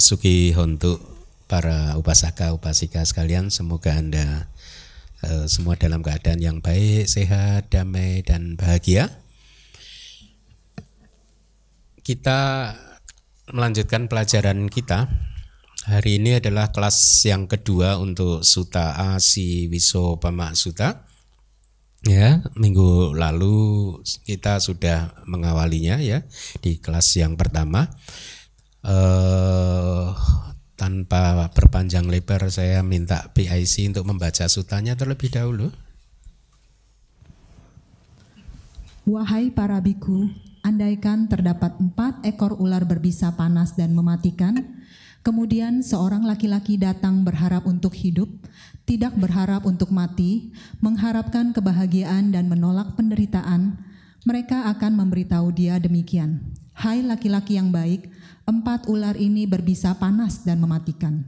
Suki untuk para upasaka upasika sekalian, semoga Anda e, semua dalam keadaan yang baik, sehat, damai dan bahagia. Kita melanjutkan pelajaran kita. Hari ini adalah kelas yang kedua untuk Suta Asi Wiso Pama Suta. Ya, minggu lalu kita sudah mengawalinya ya di kelas yang pertama eh, tanpa perpanjang lebar saya minta PIC untuk membaca sutanya terlebih dahulu. Wahai para biku, andaikan terdapat empat ekor ular berbisa panas dan mematikan, kemudian seorang laki-laki datang berharap untuk hidup, tidak berharap untuk mati, mengharapkan kebahagiaan dan menolak penderitaan, mereka akan memberitahu dia demikian. Hai laki-laki yang baik, empat ular ini berbisa panas dan mematikan.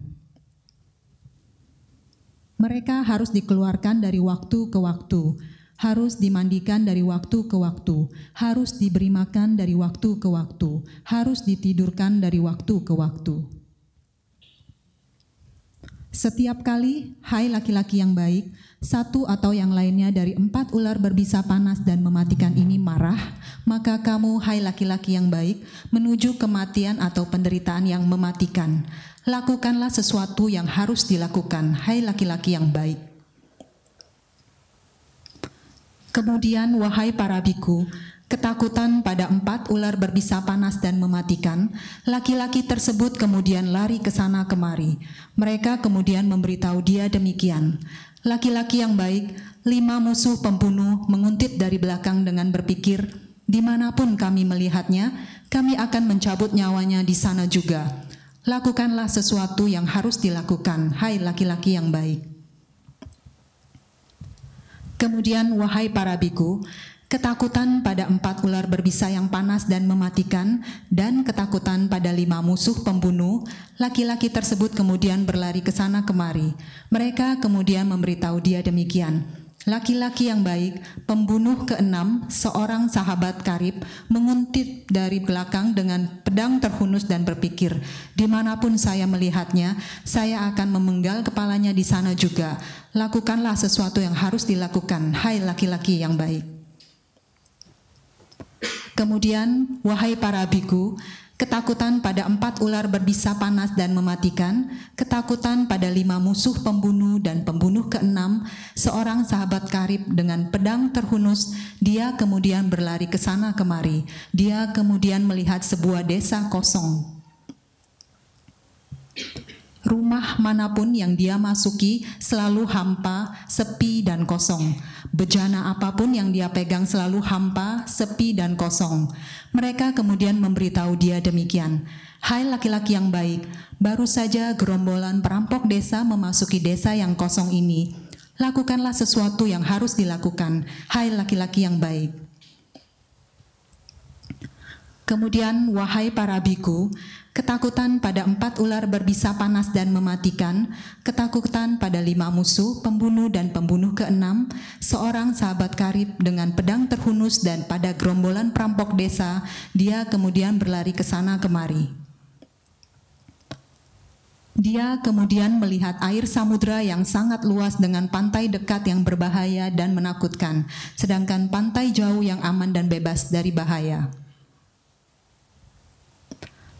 Mereka harus dikeluarkan dari waktu ke waktu, harus dimandikan dari waktu ke waktu, harus diberi makan dari waktu ke waktu, harus ditidurkan dari waktu ke waktu. Setiap kali, hai laki-laki yang baik, satu atau yang lainnya dari empat ular berbisa panas dan mematikan ini marah, maka kamu, hai laki-laki yang baik, menuju kematian atau penderitaan yang mematikan. Lakukanlah sesuatu yang harus dilakukan, hai laki-laki yang baik. Kemudian, wahai para biku, ketakutan pada empat ular berbisa panas dan mematikan, laki-laki tersebut kemudian lari ke sana kemari. Mereka kemudian memberitahu dia demikian. Laki-laki yang baik, lima musuh pembunuh menguntit dari belakang dengan berpikir, dimanapun kami melihatnya, kami akan mencabut nyawanya di sana juga. Lakukanlah sesuatu yang harus dilakukan, hai laki-laki yang baik. Kemudian, wahai para biku, ketakutan pada empat ular berbisa yang panas dan mematikan, dan ketakutan pada lima musuh pembunuh, laki-laki tersebut kemudian berlari ke sana kemari. Mereka kemudian memberitahu dia demikian. Laki-laki yang baik, pembunuh keenam, seorang sahabat karib, menguntit dari belakang dengan pedang terhunus dan berpikir, dimanapun saya melihatnya, saya akan memenggal kepalanya di sana juga. Lakukanlah sesuatu yang harus dilakukan, hai laki-laki yang baik. Kemudian, wahai para biku, ketakutan pada empat ular berbisa panas dan mematikan, ketakutan pada lima musuh pembunuh dan pembunuh keenam, seorang sahabat karib dengan pedang terhunus, dia kemudian berlari ke sana kemari. Dia kemudian melihat sebuah desa kosong. Rumah manapun yang dia masuki selalu hampa, sepi, dan kosong. Bejana apapun yang dia pegang selalu hampa, sepi, dan kosong. Mereka kemudian memberitahu dia demikian. Hai laki-laki yang baik, baru saja gerombolan perampok desa memasuki desa yang kosong ini. Lakukanlah sesuatu yang harus dilakukan. Hai laki-laki yang baik. Kemudian, wahai para biku, ketakutan pada empat ular berbisa panas dan mematikan, ketakutan pada lima musuh, pembunuh dan pembunuh keenam, seorang sahabat karib dengan pedang terhunus dan pada gerombolan perampok desa, dia kemudian berlari ke sana kemari. Dia kemudian melihat air samudra yang sangat luas dengan pantai dekat yang berbahaya dan menakutkan, sedangkan pantai jauh yang aman dan bebas dari bahaya.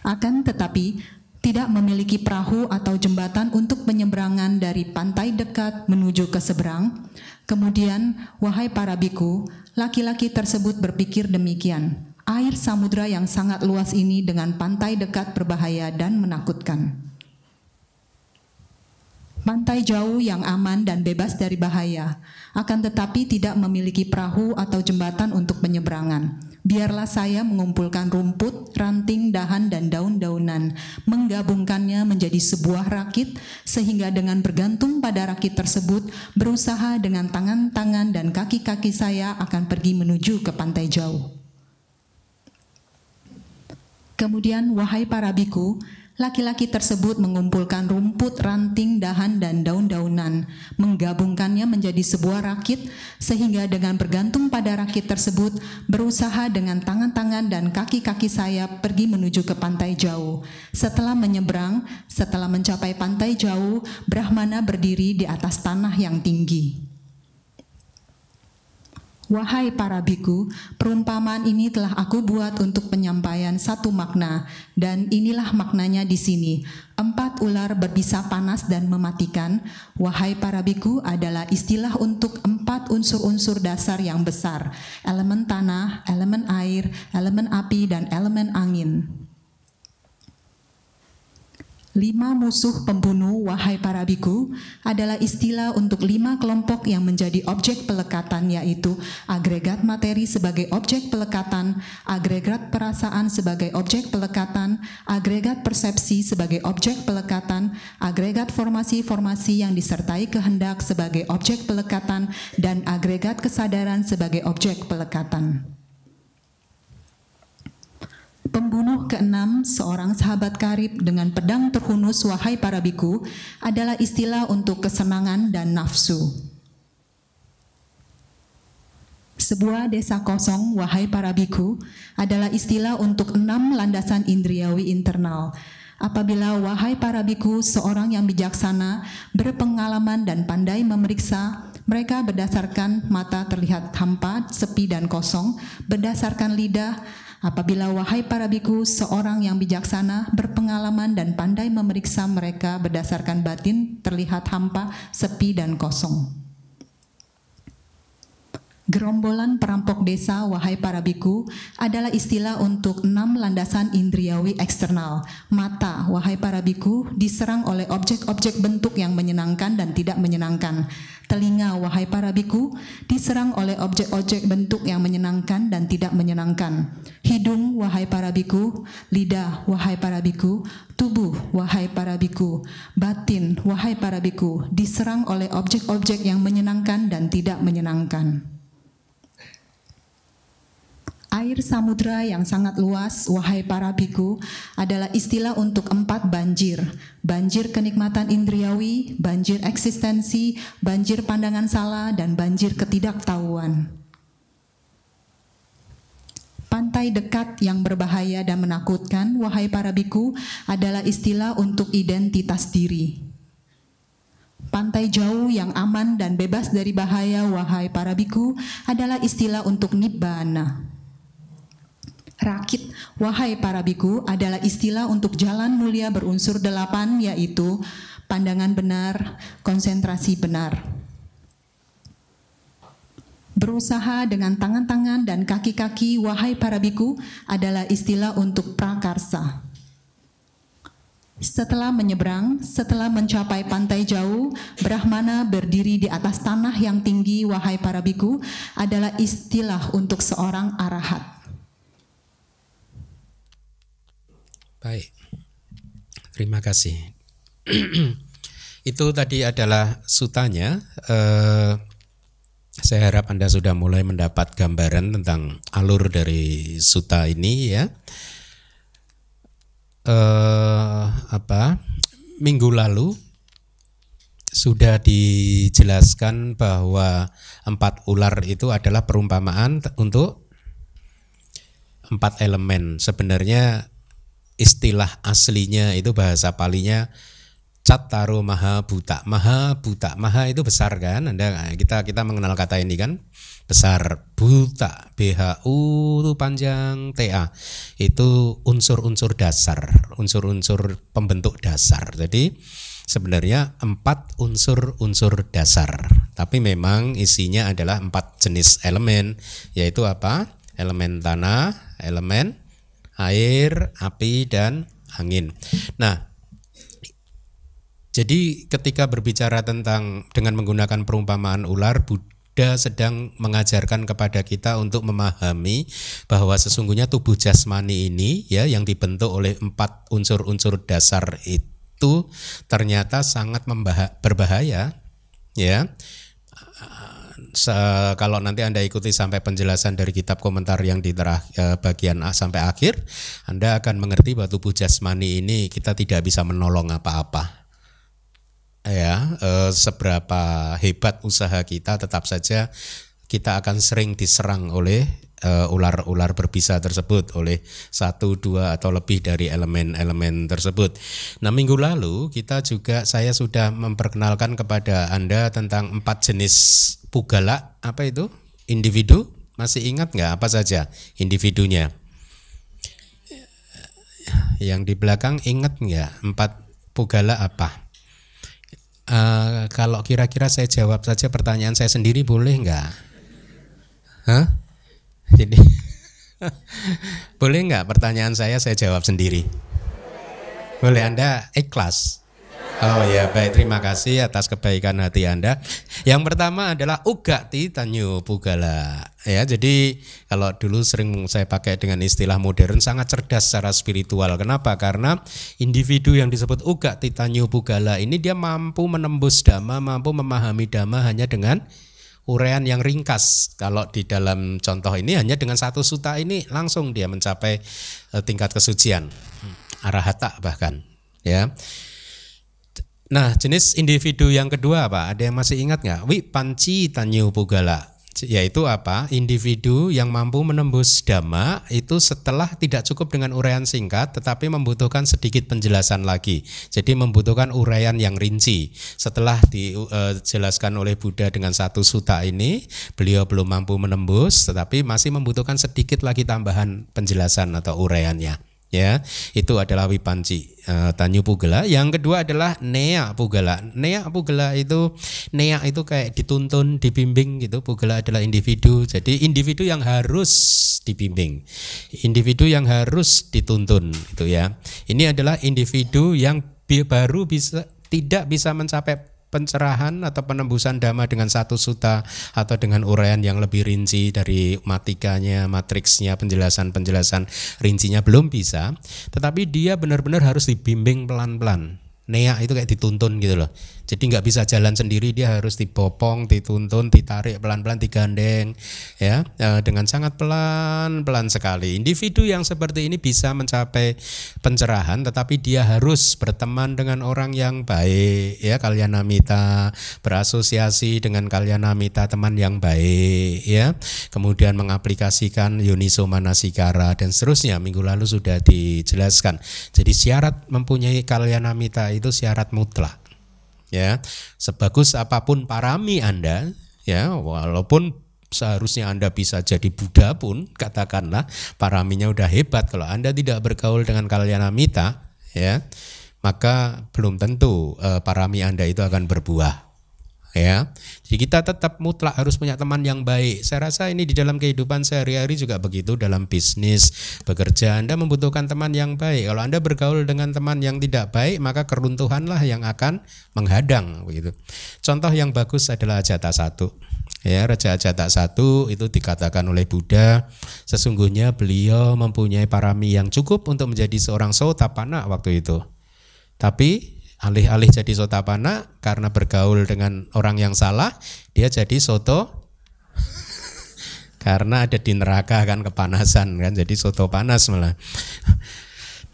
Akan tetapi, tidak memiliki perahu atau jembatan untuk penyeberangan dari pantai dekat menuju ke seberang. Kemudian, wahai para biku, laki-laki tersebut berpikir demikian. Air samudra yang sangat luas ini dengan pantai dekat berbahaya dan menakutkan. Pantai jauh yang aman dan bebas dari bahaya, akan tetapi tidak memiliki perahu atau jembatan untuk penyeberangan. Biarlah saya mengumpulkan rumput, ranting, dahan, dan daun-daunan, menggabungkannya menjadi sebuah rakit, sehingga dengan bergantung pada rakit tersebut, berusaha dengan tangan-tangan dan kaki-kaki saya akan pergi menuju ke pantai jauh. Kemudian, wahai para biku, Laki-laki tersebut mengumpulkan rumput, ranting, dahan, dan daun-daunan, menggabungkannya menjadi sebuah rakit, sehingga dengan bergantung pada rakit tersebut, berusaha dengan tangan-tangan dan kaki-kaki saya pergi menuju ke pantai jauh. Setelah menyeberang, setelah mencapai pantai jauh, Brahmana berdiri di atas tanah yang tinggi. Wahai para biku, perumpamaan ini telah aku buat untuk penyampaian satu makna, dan inilah maknanya di sini. Empat ular berbisa panas dan mematikan, wahai para biku adalah istilah untuk empat unsur-unsur dasar yang besar, elemen tanah, elemen air, elemen api, dan elemen angin. Lima musuh pembunuh, wahai para biku, adalah istilah untuk lima kelompok yang menjadi objek pelekatan, yaitu agregat materi sebagai objek pelekatan, agregat perasaan sebagai objek pelekatan, agregat persepsi sebagai objek pelekatan, agregat formasi-formasi yang disertai kehendak sebagai objek pelekatan, dan agregat kesadaran sebagai objek pelekatan. Pembunuh keenam seorang sahabat karib dengan pedang terhunus wahai para biku adalah istilah untuk kesenangan dan nafsu. Sebuah desa kosong, wahai para biku, adalah istilah untuk enam landasan indriawi internal. Apabila wahai para biku seorang yang bijaksana, berpengalaman dan pandai memeriksa, mereka berdasarkan mata terlihat hampa, sepi dan kosong, berdasarkan lidah Apabila wahai para biku, seorang yang bijaksana, berpengalaman dan pandai memeriksa mereka berdasarkan batin, terlihat hampa, sepi dan kosong. Gerombolan perampok desa, wahai para biku, adalah istilah untuk enam landasan indriawi eksternal. Mata, wahai para biku, diserang oleh objek-objek bentuk yang menyenangkan dan tidak menyenangkan. Telinga, wahai para biku, diserang oleh objek-objek bentuk yang menyenangkan dan tidak menyenangkan. Hidung, wahai para biku, lidah, wahai para biku, tubuh, wahai para biku, batin, wahai para biku, diserang oleh objek-objek yang menyenangkan dan tidak menyenangkan. Air samudra yang sangat luas, wahai para biku, adalah istilah untuk empat banjir. Banjir kenikmatan indriawi, banjir eksistensi, banjir pandangan salah, dan banjir ketidaktahuan. Pantai dekat yang berbahaya dan menakutkan, wahai para biku, adalah istilah untuk identitas diri. Pantai jauh yang aman dan bebas dari bahaya, wahai para biku, adalah istilah untuk nibbana rakit, wahai para biku, adalah istilah untuk jalan mulia berunsur delapan, yaitu pandangan benar, konsentrasi benar. Berusaha dengan tangan-tangan dan kaki-kaki, wahai para biku, adalah istilah untuk prakarsa. Setelah menyeberang, setelah mencapai pantai jauh, Brahmana berdiri di atas tanah yang tinggi, wahai para biku, adalah istilah untuk seorang arahat. Baik. Terima kasih. Itu tadi adalah sutanya. Eh, saya harap Anda sudah mulai mendapat gambaran tentang alur dari suta ini ya. Eh, apa? Minggu lalu sudah dijelaskan bahwa empat ular itu adalah perumpamaan untuk empat elemen. Sebenarnya istilah aslinya itu bahasa palinya cataro maha buta maha buta maha itu besar kan anda kita kita mengenal kata ini kan besar buta bhu itu panjang ta itu unsur-unsur dasar unsur-unsur pembentuk dasar jadi sebenarnya empat unsur-unsur dasar tapi memang isinya adalah empat jenis elemen yaitu apa elemen tanah elemen air, api, dan angin. Nah, jadi ketika berbicara tentang dengan menggunakan perumpamaan ular, Buddha sedang mengajarkan kepada kita untuk memahami bahwa sesungguhnya tubuh jasmani ini ya yang dibentuk oleh empat unsur-unsur dasar itu ternyata sangat berbahaya ya se- kalau nanti Anda ikuti sampai penjelasan dari kitab komentar yang di terah- e, bagian A sampai akhir, Anda akan mengerti bahwa tubuh jasmani ini kita tidak bisa menolong apa-apa ya eh, seberapa hebat usaha kita tetap saja kita akan sering diserang oleh eh, ular-ular uh, berbisa tersebut oleh satu dua atau lebih dari elemen-elemen tersebut. Nah minggu lalu kita juga saya sudah memperkenalkan kepada anda tentang empat jenis pugala apa itu individu masih ingat nggak apa saja individunya? Yang di belakang ingat nggak empat pugala apa? Uh, kalau kira-kira saya jawab saja pertanyaan saya sendiri boleh nggak? Hah? Jadi boleh nggak pertanyaan saya saya jawab sendiri? Boleh Anda ikhlas? Oh ya baik terima kasih atas kebaikan hati Anda. Yang pertama adalah ugati tanyu pugala ya. Jadi kalau dulu sering saya pakai dengan istilah modern sangat cerdas secara spiritual. Kenapa? Karena individu yang disebut ugati tanyu pugala ini dia mampu menembus dhamma, mampu memahami dhamma hanya dengan uraian yang ringkas. Kalau di dalam contoh ini hanya dengan satu suta ini langsung dia mencapai eh, tingkat kesucian, hmm, arahata bahkan, ya. Nah, jenis individu yang kedua apa? Ada yang masih ingat nggak? Wi panci tanyu pugala yaitu apa? Individu yang mampu menembus dhamma itu setelah tidak cukup dengan uraian singkat tetapi membutuhkan sedikit penjelasan lagi. Jadi membutuhkan uraian yang rinci. Setelah dijelaskan e, oleh Buddha dengan satu suta ini, beliau belum mampu menembus tetapi masih membutuhkan sedikit lagi tambahan penjelasan atau uraiannya ya itu adalah wipanci uh, tanyu pugela yang kedua adalah nea pugela nea pugela itu nea itu kayak dituntun dibimbing gitu pugela adalah individu jadi individu yang harus dibimbing individu yang harus dituntun Itu ya ini adalah individu yang baru bisa tidak bisa mencapai pencerahan atau penembusan dhamma dengan satu suta atau dengan uraian yang lebih rinci dari matikanya, matriksnya, penjelasan-penjelasan rincinya belum bisa, tetapi dia benar-benar harus dibimbing pelan-pelan. Nea itu kayak dituntun gitu loh. Jadi nggak bisa jalan sendiri, dia harus dibopong, dituntun, ditarik pelan-pelan, digandeng, ya eh, dengan sangat pelan-pelan sekali. Individu yang seperti ini bisa mencapai pencerahan, tetapi dia harus berteman dengan orang yang baik, ya kalyanamita, berasosiasi dengan kalyanamita teman yang baik, ya. Kemudian mengaplikasikan yuniso manasikara dan seterusnya. Minggu lalu sudah dijelaskan. Jadi syarat mempunyai kalyanamita itu syarat mutlak ya sebagus apapun parami Anda ya walaupun seharusnya Anda bisa jadi Buddha pun katakanlah paraminya udah hebat kalau Anda tidak bergaul dengan kalyanamita ya maka belum tentu eh, parami Anda itu akan berbuah ya. Jadi kita tetap mutlak harus punya teman yang baik. Saya rasa ini di dalam kehidupan sehari-hari juga begitu dalam bisnis, bekerja Anda membutuhkan teman yang baik. Kalau Anda bergaul dengan teman yang tidak baik, maka keruntuhanlah yang akan menghadang begitu. Contoh yang bagus adalah jatah satu. Ya, Raja Ajata satu itu dikatakan oleh Buddha, sesungguhnya beliau mempunyai parami yang cukup untuk menjadi seorang sotapana waktu itu. Tapi Alih-alih jadi sotapana karena bergaul dengan orang yang salah, dia jadi soto karena ada di neraka kan kepanasan kan jadi soto panas malah.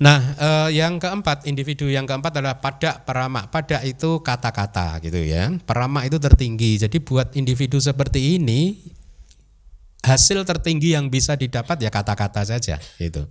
Nah, eh, yang keempat individu yang keempat adalah pada perama. Pada itu kata-kata gitu ya. Perama itu tertinggi. Jadi buat individu seperti ini hasil tertinggi yang bisa didapat ya kata-kata saja gitu.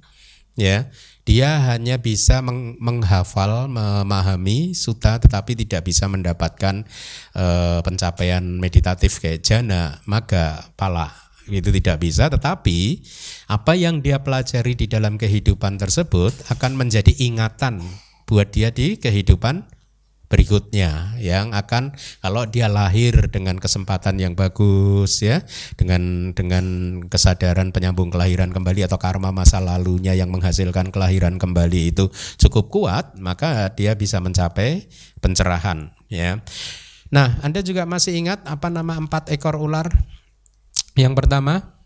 Ya dia hanya bisa meng menghafal, memahami suta, tetapi tidak bisa mendapatkan e, pencapaian meditatif kayak jana, maga, pala. Itu tidak bisa, tetapi apa yang dia pelajari di dalam kehidupan tersebut akan menjadi ingatan buat dia di kehidupan berikutnya yang akan kalau dia lahir dengan kesempatan yang bagus ya dengan dengan kesadaran penyambung kelahiran kembali atau karma masa lalunya yang menghasilkan kelahiran kembali itu cukup kuat maka dia bisa mencapai pencerahan ya nah anda juga masih ingat apa nama empat ekor ular yang pertama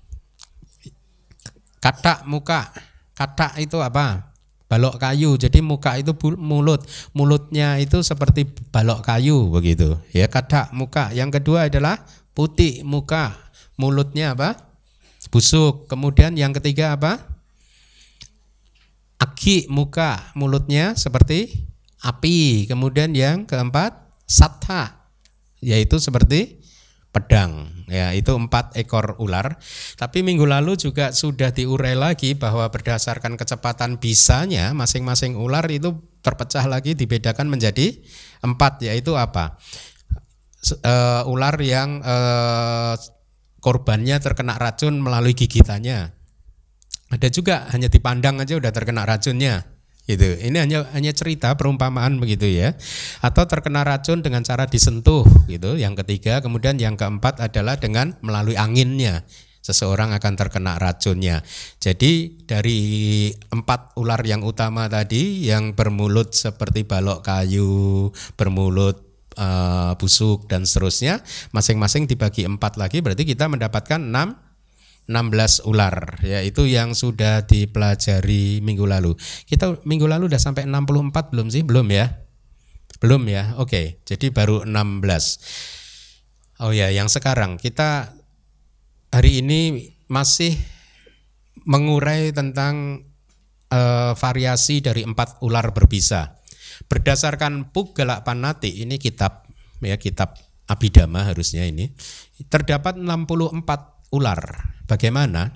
katak muka kata itu apa balok kayu. Jadi muka itu mulut, mulutnya itu seperti balok kayu begitu. Ya kata muka. Yang kedua adalah putih muka, mulutnya apa? Busuk. Kemudian yang ketiga apa? Aki muka, mulutnya seperti api. Kemudian yang keempat satha, yaitu seperti pedang ya itu empat ekor ular tapi minggu lalu juga sudah diurai lagi bahwa berdasarkan kecepatan bisanya masing-masing ular itu terpecah lagi dibedakan menjadi empat yaitu apa uh, ular yang uh, korbannya terkena racun melalui gigitannya ada juga hanya dipandang aja udah terkena racunnya gitu. Ini hanya hanya cerita perumpamaan begitu ya. Atau terkena racun dengan cara disentuh gitu. Yang ketiga, kemudian yang keempat adalah dengan melalui anginnya. Seseorang akan terkena racunnya. Jadi dari empat ular yang utama tadi yang bermulut seperti balok kayu, bermulut uh, busuk dan seterusnya, masing-masing dibagi empat lagi berarti kita mendapatkan enam 16 ular yaitu yang sudah dipelajari minggu lalu. Kita minggu lalu udah sampai 64 belum sih? Belum ya? Belum ya. Oke, jadi baru 16. Oh ya, yang sekarang kita hari ini masih mengurai tentang eh, variasi dari empat ular berbisa. Berdasarkan Pugala Panati ini kitab ya kitab Abhidhamma harusnya ini terdapat 64 ular Bagaimana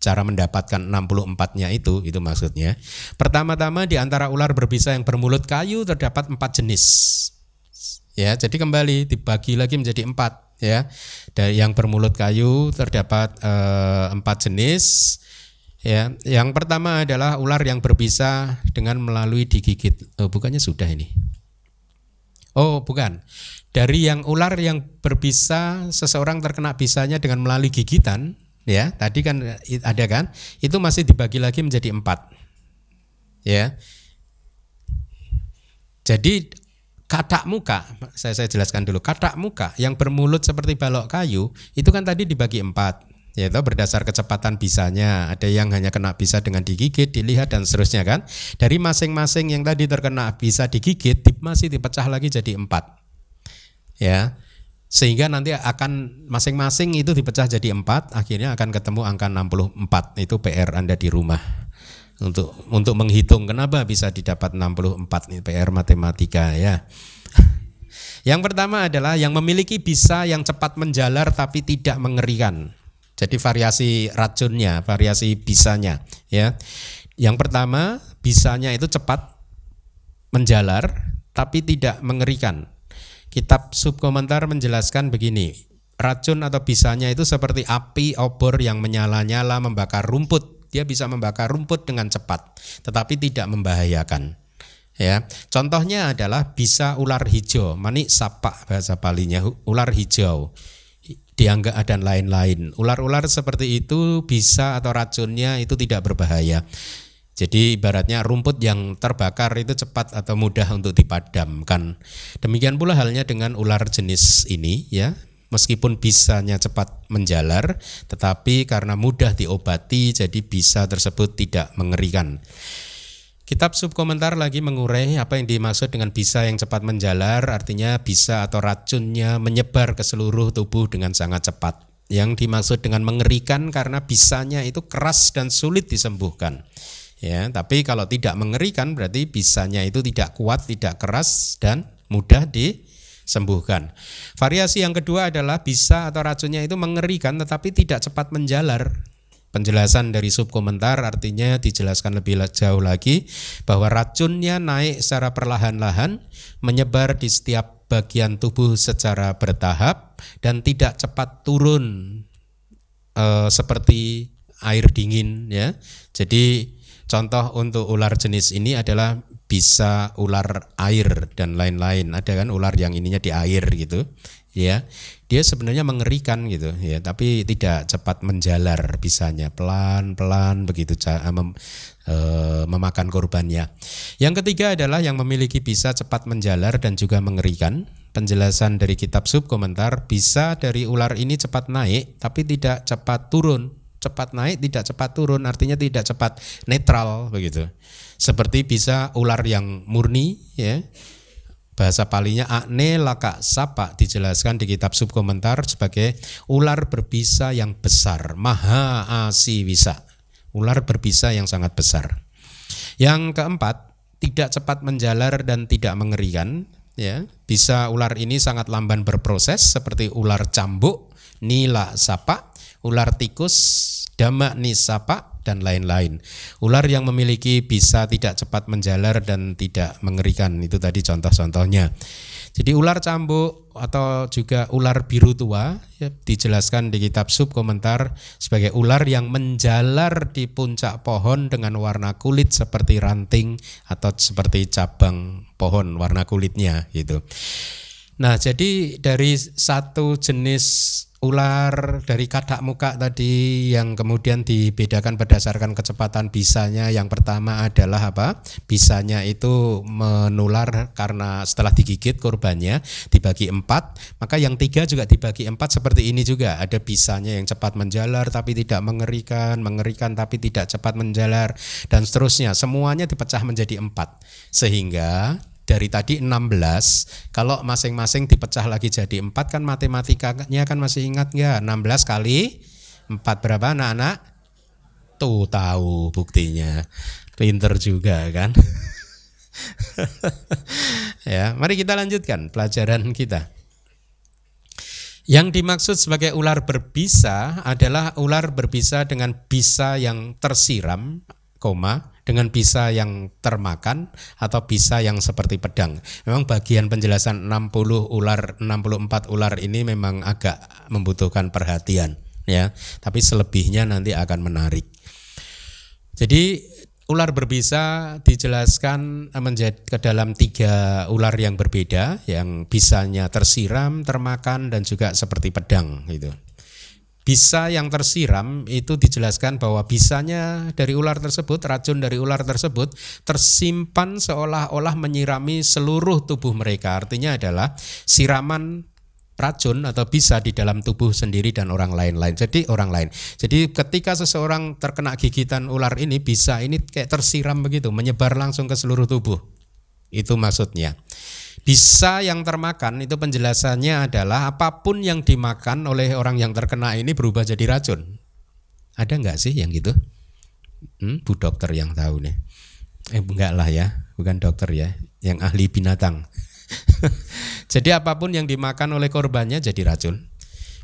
cara mendapatkan 64-nya itu, itu maksudnya. Pertama-tama di antara ular berbisa yang bermulut kayu terdapat empat jenis. Ya, jadi kembali dibagi lagi menjadi empat ya. Dari yang bermulut kayu terdapat eh, empat jenis. Ya, yang pertama adalah ular yang berbisa dengan melalui digigit. Oh, bukannya sudah ini? Oh, bukan dari yang ular yang berbisa seseorang terkena bisanya dengan melalui gigitan ya tadi kan ada kan itu masih dibagi lagi menjadi empat ya jadi katak muka saya saya jelaskan dulu katak muka yang bermulut seperti balok kayu itu kan tadi dibagi empat yaitu berdasar kecepatan bisanya ada yang hanya kena bisa dengan digigit dilihat dan seterusnya kan dari masing-masing yang tadi terkena bisa digigit masih dipecah lagi jadi empat ya sehingga nanti akan masing-masing itu dipecah jadi empat akhirnya akan ketemu angka 64 itu PR Anda di rumah untuk untuk menghitung kenapa bisa didapat 64 PR matematika ya yang pertama adalah yang memiliki bisa yang cepat menjalar tapi tidak mengerikan jadi variasi racunnya variasi bisanya ya yang pertama bisanya itu cepat menjalar tapi tidak mengerikan Kitab subkomentar menjelaskan begini, racun atau bisanya itu seperti api obor yang menyala-nyala membakar rumput. Dia bisa membakar rumput dengan cepat, tetapi tidak membahayakan. Ya, contohnya adalah bisa ular hijau, manik sapak bahasa palinya ular hijau dianggap dan lain-lain. Ular-ular seperti itu bisa atau racunnya itu tidak berbahaya. Jadi ibaratnya rumput yang terbakar itu cepat atau mudah untuk dipadamkan. Demikian pula halnya dengan ular jenis ini ya. Meskipun bisanya cepat menjalar, tetapi karena mudah diobati jadi bisa tersebut tidak mengerikan. Kitab subkomentar lagi mengurai apa yang dimaksud dengan bisa yang cepat menjalar, artinya bisa atau racunnya menyebar ke seluruh tubuh dengan sangat cepat. Yang dimaksud dengan mengerikan karena bisanya itu keras dan sulit disembuhkan ya tapi kalau tidak mengerikan berarti bisanya itu tidak kuat tidak keras dan mudah disembuhkan variasi yang kedua adalah bisa atau racunnya itu mengerikan tetapi tidak cepat menjalar penjelasan dari subkomentar artinya dijelaskan lebih jauh lagi bahwa racunnya naik secara perlahan-lahan menyebar di setiap bagian tubuh secara bertahap dan tidak cepat turun e, seperti air dingin ya jadi Contoh untuk ular jenis ini adalah bisa ular air dan lain-lain. Ada kan ular yang ininya di air gitu, ya. Dia sebenarnya mengerikan gitu, ya. Tapi tidak cepat menjalar, bisanya pelan-pelan begitu eh, mem, eh, memakan korbannya. Yang ketiga adalah yang memiliki bisa cepat menjalar dan juga mengerikan. Penjelasan dari kitab sub komentar bisa dari ular ini cepat naik tapi tidak cepat turun cepat naik, tidak cepat turun, artinya tidak cepat netral begitu. Seperti bisa ular yang murni ya. Bahasa palinya akne laka sapa dijelaskan di kitab subkomentar sebagai ular berbisa yang besar, maha asiwisa. Ular berbisa yang sangat besar. Yang keempat, tidak cepat menjalar dan tidak mengerikan, ya. Bisa ular ini sangat lamban berproses seperti ular cambuk, nila sapa, ular tikus dama nisapa dan lain-lain. Ular yang memiliki bisa tidak cepat menjalar dan tidak mengerikan. Itu tadi contoh-contohnya. Jadi ular cambuk atau juga ular biru tua ya, dijelaskan di kitab sub komentar sebagai ular yang menjalar di puncak pohon dengan warna kulit seperti ranting atau seperti cabang pohon warna kulitnya gitu. Nah, jadi dari satu jenis ular dari katak muka tadi yang kemudian dibedakan berdasarkan kecepatan bisanya yang pertama adalah apa? Bisanya itu menular karena setelah digigit korbannya dibagi empat, maka yang tiga juga dibagi empat seperti ini juga ada bisanya yang cepat menjalar tapi tidak mengerikan, mengerikan tapi tidak cepat menjalar dan seterusnya semuanya dipecah menjadi empat sehingga dari tadi 16 kalau masing-masing dipecah lagi jadi 4 kan matematikanya kan masih ingat ya? nggak 16 kali 4 berapa anak-anak tuh tahu buktinya pinter juga kan ya mari kita lanjutkan pelajaran kita yang dimaksud sebagai ular berbisa adalah ular berbisa dengan bisa yang tersiram koma dengan bisa yang termakan atau bisa yang seperti pedang. Memang bagian penjelasan 60 ular 64 ular ini memang agak membutuhkan perhatian ya, tapi selebihnya nanti akan menarik. Jadi ular berbisa dijelaskan menjadi ke dalam tiga ular yang berbeda yang bisanya tersiram, termakan dan juga seperti pedang gitu. Bisa yang tersiram itu dijelaskan bahwa bisanya dari ular tersebut, racun dari ular tersebut tersimpan seolah-olah menyirami seluruh tubuh mereka. Artinya adalah siraman racun atau bisa di dalam tubuh sendiri dan orang lain-lain. Jadi orang lain. Jadi ketika seseorang terkena gigitan ular ini bisa ini kayak tersiram begitu, menyebar langsung ke seluruh tubuh. Itu maksudnya. Bisa yang termakan itu penjelasannya adalah apapun yang dimakan oleh orang yang terkena ini berubah jadi racun. Ada nggak sih yang gitu? Hmm, Bu dokter yang tahu nih. Eh enggak lah ya, bukan dokter ya, yang ahli binatang. jadi apapun yang dimakan oleh korbannya jadi racun.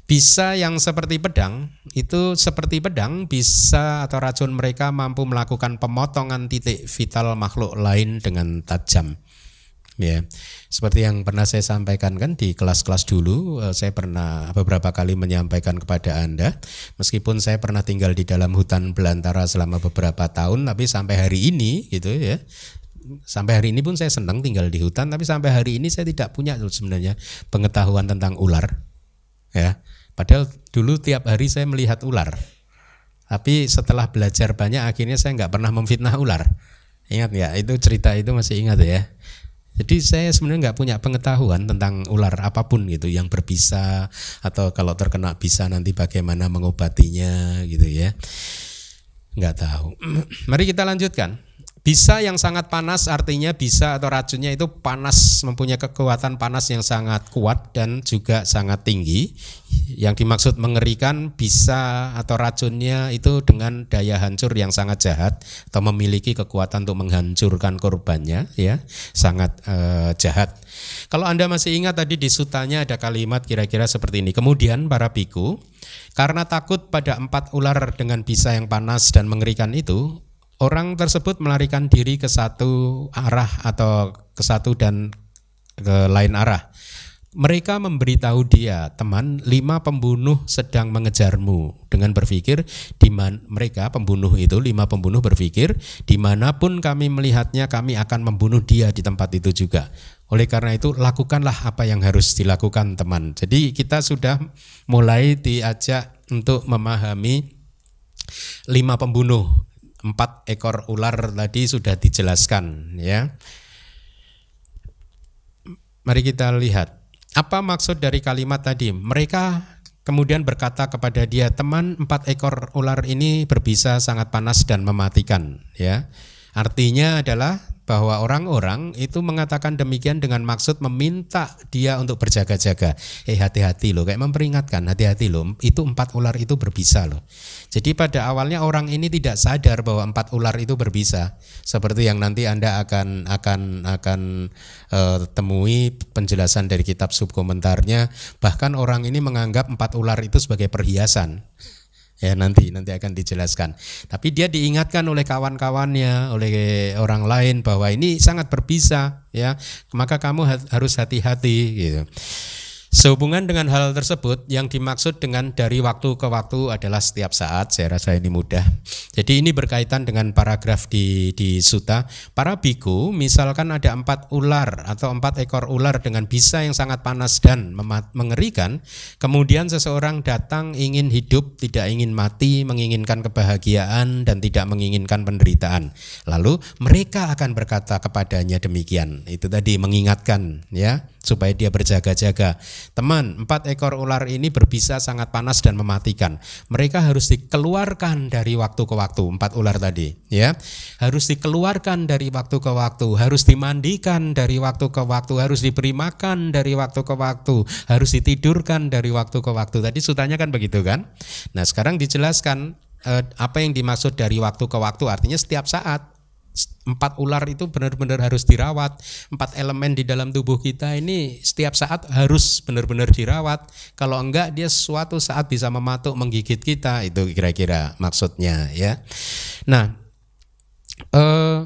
Bisa yang seperti pedang, itu seperti pedang bisa atau racun mereka mampu melakukan pemotongan titik vital makhluk lain dengan tajam ya. Seperti yang pernah saya sampaikan kan di kelas-kelas dulu eh, saya pernah beberapa kali menyampaikan kepada Anda meskipun saya pernah tinggal di dalam hutan belantara selama beberapa tahun tapi sampai hari ini gitu ya sampai hari ini pun saya senang tinggal di hutan tapi sampai hari ini saya tidak punya sebenarnya pengetahuan tentang ular ya padahal dulu tiap hari saya melihat ular tapi setelah belajar banyak akhirnya saya nggak pernah memfitnah ular ingat ya itu cerita itu masih ingat ya jadi saya sebenarnya nggak punya pengetahuan tentang ular apapun gitu yang berbisa atau kalau terkena bisa nanti bagaimana mengobatinya gitu ya. Nggak tahu. Mari kita lanjutkan. Bisa yang sangat panas artinya bisa atau racunnya itu panas mempunyai kekuatan panas yang sangat kuat dan juga sangat tinggi. Yang dimaksud mengerikan bisa atau racunnya itu dengan daya hancur yang sangat jahat atau memiliki kekuatan untuk menghancurkan korbannya ya, sangat eh, jahat. Kalau Anda masih ingat tadi di sutanya ada kalimat kira-kira seperti ini. Kemudian para biku karena takut pada empat ular dengan bisa yang panas dan mengerikan itu, orang tersebut melarikan diri ke satu arah atau ke satu dan ke lain arah. Mereka memberitahu dia, teman, lima pembunuh sedang mengejarmu dengan berpikir di mana mereka pembunuh itu lima pembunuh berpikir dimanapun kami melihatnya kami akan membunuh dia di tempat itu juga. Oleh karena itu lakukanlah apa yang harus dilakukan teman. Jadi kita sudah mulai diajak untuk memahami lima pembunuh empat ekor ular tadi sudah dijelaskan ya. Mari kita lihat apa maksud dari kalimat tadi? Mereka kemudian berkata kepada dia, "Teman, empat ekor ular ini berbisa sangat panas dan mematikan." Ya. Artinya adalah bahwa orang-orang itu mengatakan demikian dengan maksud meminta dia untuk berjaga-jaga. Eh hati-hati loh, kayak memperingatkan, hati-hati loh. Itu empat ular itu berbisa loh. Jadi pada awalnya orang ini tidak sadar bahwa empat ular itu berbisa. Seperti yang nanti Anda akan akan akan e, temui penjelasan dari kitab subkomentarnya, bahkan orang ini menganggap empat ular itu sebagai perhiasan ya nanti nanti akan dijelaskan. Tapi dia diingatkan oleh kawan-kawannya, oleh orang lain bahwa ini sangat berpisah, ya. Maka kamu harus hati-hati gitu. Sehubungan dengan hal tersebut yang dimaksud dengan dari waktu ke waktu adalah setiap saat. Saya rasa ini mudah. Jadi ini berkaitan dengan paragraf di di suta. Para biku misalkan ada empat ular atau empat ekor ular dengan bisa yang sangat panas dan mengerikan. Kemudian seseorang datang ingin hidup, tidak ingin mati, menginginkan kebahagiaan dan tidak menginginkan penderitaan. Lalu mereka akan berkata kepadanya demikian. Itu tadi mengingatkan ya supaya dia berjaga-jaga. Teman, empat ekor ular ini berbisa sangat panas dan mematikan. Mereka harus dikeluarkan dari waktu ke waktu, empat ular tadi, ya. Harus dikeluarkan dari waktu ke waktu, harus dimandikan dari waktu ke waktu, harus diberi makan dari waktu ke waktu, harus ditidurkan dari waktu ke waktu. Tadi sutanya kan begitu kan? Nah, sekarang dijelaskan eh, apa yang dimaksud dari waktu ke waktu artinya setiap saat empat ular itu benar-benar harus dirawat empat elemen di dalam tubuh kita ini setiap saat harus benar-benar dirawat kalau enggak dia suatu saat bisa mematuk menggigit kita itu kira-kira maksudnya ya nah eh,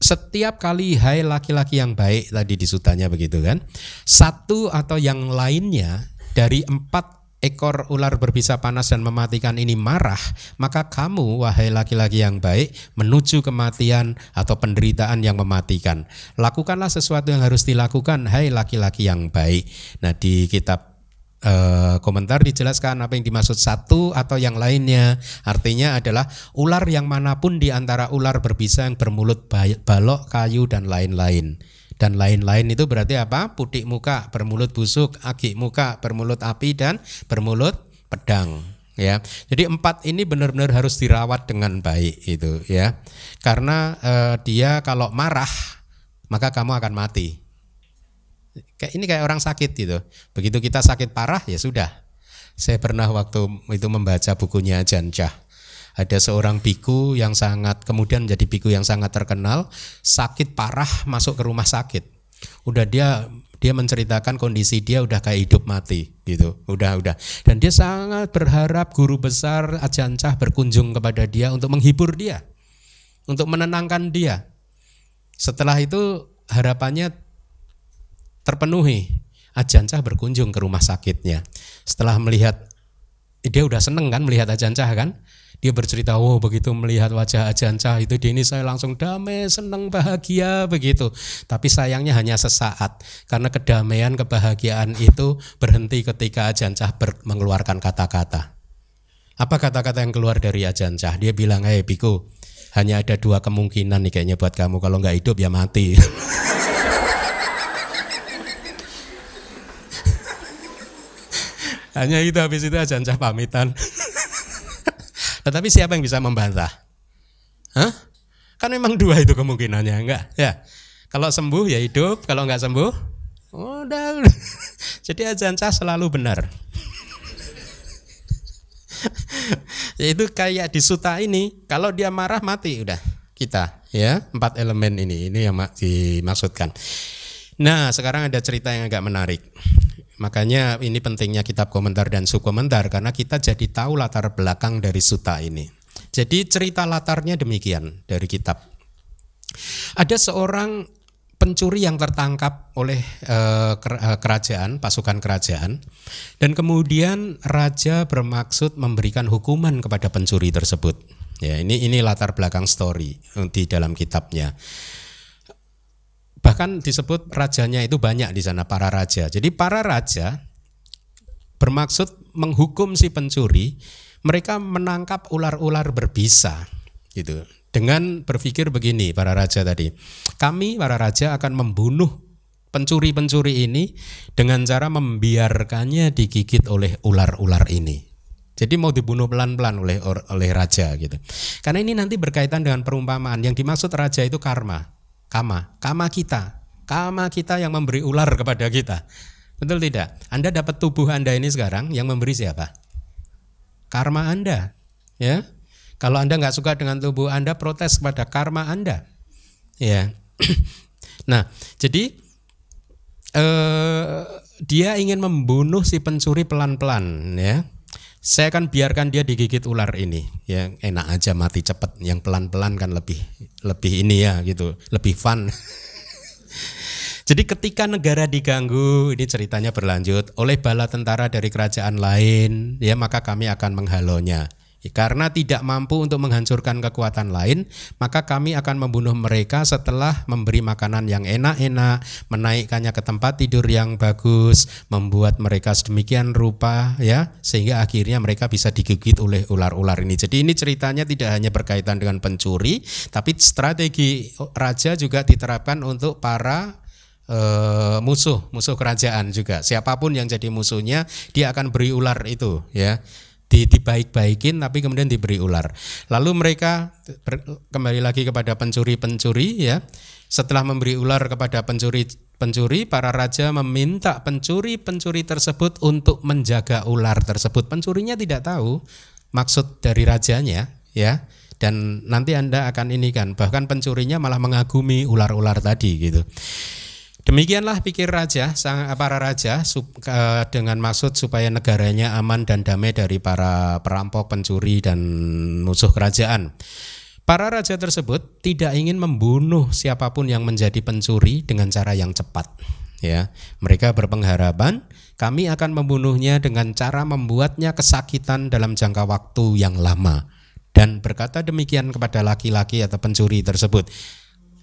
setiap kali hai laki-laki yang baik tadi disutanya begitu kan satu atau yang lainnya dari empat ekor ular berbisa panas dan mematikan ini marah, maka kamu, wahai laki-laki yang baik, menuju kematian atau penderitaan yang mematikan. Lakukanlah sesuatu yang harus dilakukan, hai laki-laki yang baik. Nah, di kitab e, komentar dijelaskan apa yang dimaksud satu atau yang lainnya. Artinya adalah ular yang manapun di antara ular berbisa yang bermulut balok, kayu, dan lain-lain dan lain-lain itu berarti apa? Putik muka bermulut busuk, aki muka bermulut api dan bermulut pedang ya. Jadi empat ini benar-benar harus dirawat dengan baik itu ya. Karena eh, dia kalau marah maka kamu akan mati. Kayak ini kayak orang sakit gitu. Begitu kita sakit parah ya sudah. Saya pernah waktu itu membaca bukunya Janjah ada seorang biku yang sangat kemudian menjadi biku yang sangat terkenal sakit parah masuk ke rumah sakit udah dia dia menceritakan kondisi dia udah kayak hidup mati gitu udah udah dan dia sangat berharap guru besar Ajancah berkunjung kepada dia untuk menghibur dia untuk menenangkan dia setelah itu harapannya terpenuhi Ajancah berkunjung ke rumah sakitnya setelah melihat dia udah seneng kan melihat Ajancah kan dia bercerita oh, begitu melihat wajah Ajanca itu di ini saya langsung damai senang bahagia begitu tapi sayangnya hanya sesaat karena kedamaian kebahagiaan itu berhenti ketika Ajanca mengeluarkan kata-kata apa kata-kata yang keluar dari Ajanca dia bilang hei Biku hanya ada dua kemungkinan nih kayaknya buat kamu kalau nggak hidup ya mati hanya itu habis itu Ajanca pamitan Tetapi siapa yang bisa membantah? Hah? Kan memang dua itu kemungkinannya, enggak? Ya. Kalau sembuh ya hidup, kalau enggak sembuh udah. Jadi ajaran saya selalu benar. Yaitu kayak di suta ini, kalau dia marah mati udah kita ya empat elemen ini ini yang dimaksudkan. Nah sekarang ada cerita yang agak menarik. Makanya ini pentingnya kitab komentar dan subkomentar karena kita jadi tahu latar belakang dari suta ini. Jadi cerita latarnya demikian dari kitab. Ada seorang pencuri yang tertangkap oleh e, kerajaan, pasukan kerajaan dan kemudian raja bermaksud memberikan hukuman kepada pencuri tersebut. Ya, ini ini latar belakang story eh, di dalam kitabnya bahkan disebut rajanya itu banyak di sana para raja. Jadi para raja bermaksud menghukum si pencuri, mereka menangkap ular-ular berbisa gitu. Dengan berpikir begini para raja tadi. Kami para raja akan membunuh pencuri-pencuri ini dengan cara membiarkannya digigit oleh ular-ular ini. Jadi mau dibunuh pelan-pelan oleh oleh raja gitu. Karena ini nanti berkaitan dengan perumpamaan. Yang dimaksud raja itu karma kama, kama kita, kama kita yang memberi ular kepada kita. Betul tidak? Anda dapat tubuh Anda ini sekarang yang memberi siapa? Karma Anda, ya. Kalau Anda nggak suka dengan tubuh Anda, protes kepada karma Anda, ya. nah, jadi eh, dia ingin membunuh si pencuri pelan-pelan, ya saya akan biarkan dia digigit ular ini yang enak aja mati cepat yang pelan-pelan kan lebih lebih ini ya gitu lebih fun jadi ketika negara diganggu, ini ceritanya berlanjut oleh bala tentara dari kerajaan lain, ya maka kami akan menghalonya. Ya, karena tidak mampu untuk menghancurkan kekuatan lain, maka kami akan membunuh mereka setelah memberi makanan yang enak-enak, menaikkannya ke tempat tidur yang bagus, membuat mereka sedemikian rupa ya, sehingga akhirnya mereka bisa digigit oleh ular-ular ini. Jadi ini ceritanya tidak hanya berkaitan dengan pencuri, tapi strategi raja juga diterapkan untuk para eh, musuh musuh kerajaan juga siapapun yang jadi musuhnya dia akan beri ular itu ya di dibaik-baikin tapi kemudian diberi ular. Lalu mereka ber, kembali lagi kepada pencuri-pencuri ya. Setelah memberi ular kepada pencuri-pencuri, para raja meminta pencuri-pencuri tersebut untuk menjaga ular tersebut. Pencurinya tidak tahu maksud dari rajanya ya. Dan nanti Anda akan ini kan, bahkan pencurinya malah mengagumi ular-ular tadi gitu. Demikianlah pikir raja, sang eh, para raja sup, uh, dengan maksud supaya negaranya aman dan damai dari para perampok, pencuri dan musuh kerajaan. Para raja tersebut tidak ingin membunuh siapapun yang menjadi pencuri dengan cara yang cepat. Ya, mereka berpengharapan kami akan membunuhnya dengan cara membuatnya kesakitan dalam jangka waktu yang lama dan berkata demikian kepada laki-laki atau pencuri tersebut.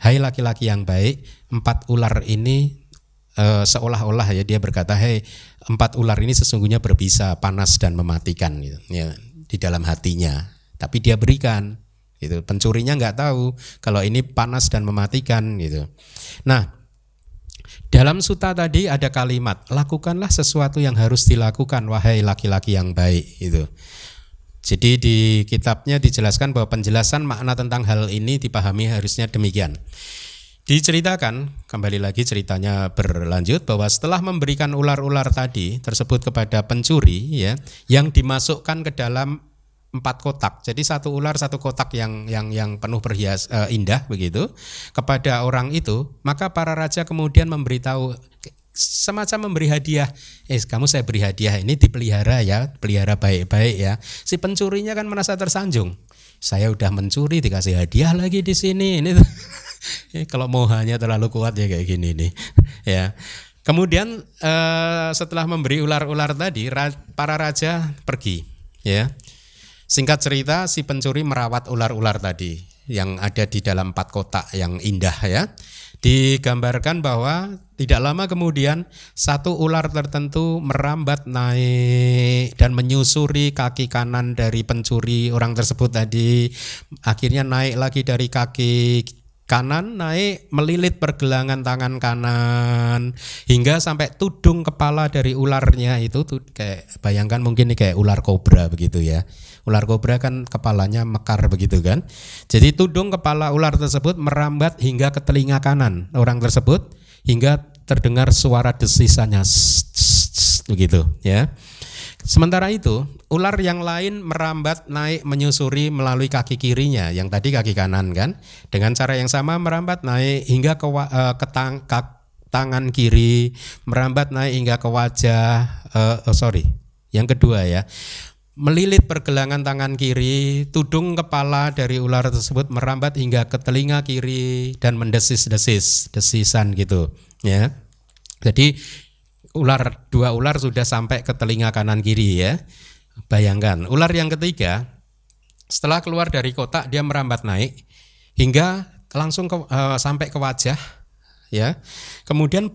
Hai laki-laki yang baik, empat ular ini e, seolah-olah ya dia berkata, "Hei, empat ular ini sesungguhnya berbisa, panas dan mematikan." gitu. Ya, di dalam hatinya. Tapi dia berikan gitu. Pencurinya nggak tahu kalau ini panas dan mematikan gitu. Nah, dalam suta tadi ada kalimat, lakukanlah sesuatu yang harus dilakukan wahai laki-laki yang baik gitu. Jadi di kitabnya dijelaskan bahwa penjelasan makna tentang hal ini dipahami harusnya demikian. Diceritakan, kembali lagi ceritanya berlanjut bahwa setelah memberikan ular-ular tadi tersebut kepada pencuri ya, yang dimasukkan ke dalam empat kotak. Jadi satu ular satu kotak yang yang yang penuh perhias uh, eh, indah begitu kepada orang itu, maka para raja kemudian memberitahu semacam memberi hadiah. Eh, kamu saya beri hadiah ini dipelihara ya, pelihara baik-baik ya. Si pencurinya kan merasa tersanjung. Saya udah mencuri dikasih hadiah lagi di sini. Ini Kalau eh, kalau mohanya terlalu kuat ya kayak gini nih. ya. Kemudian eh, setelah memberi ular-ular tadi, para raja pergi, ya. Singkat cerita, si pencuri merawat ular-ular tadi yang ada di dalam empat kotak yang indah ya digambarkan bahwa tidak lama kemudian satu ular tertentu merambat naik dan menyusuri kaki kanan dari pencuri orang tersebut tadi. Akhirnya naik lagi dari kaki kanan naik melilit pergelangan tangan kanan hingga sampai tudung kepala dari ularnya itu tuh kayak bayangkan mungkin ini kayak ular kobra begitu ya Ular kobra kan kepalanya mekar begitu kan. Jadi tudung kepala ular tersebut merambat hingga ke telinga kanan orang tersebut hingga terdengar suara desisannya begitu ya. Sementara itu, ular yang lain merambat naik menyusuri melalui kaki kirinya, yang tadi kaki kanan kan. Dengan cara yang sama merambat naik hingga ke, uh, ke tang, kak, tangan kiri, merambat naik hingga ke wajah, uh, oh sorry, yang kedua ya. Melilit pergelangan tangan kiri, tudung kepala dari ular tersebut merambat hingga ke telinga kiri dan mendesis-desis, desisan gitu, ya. Jadi ular dua ular sudah sampai ke telinga kanan kiri ya. Bayangkan, ular yang ketiga setelah keluar dari kotak dia merambat naik hingga langsung ke, uh, sampai ke wajah ya. Kemudian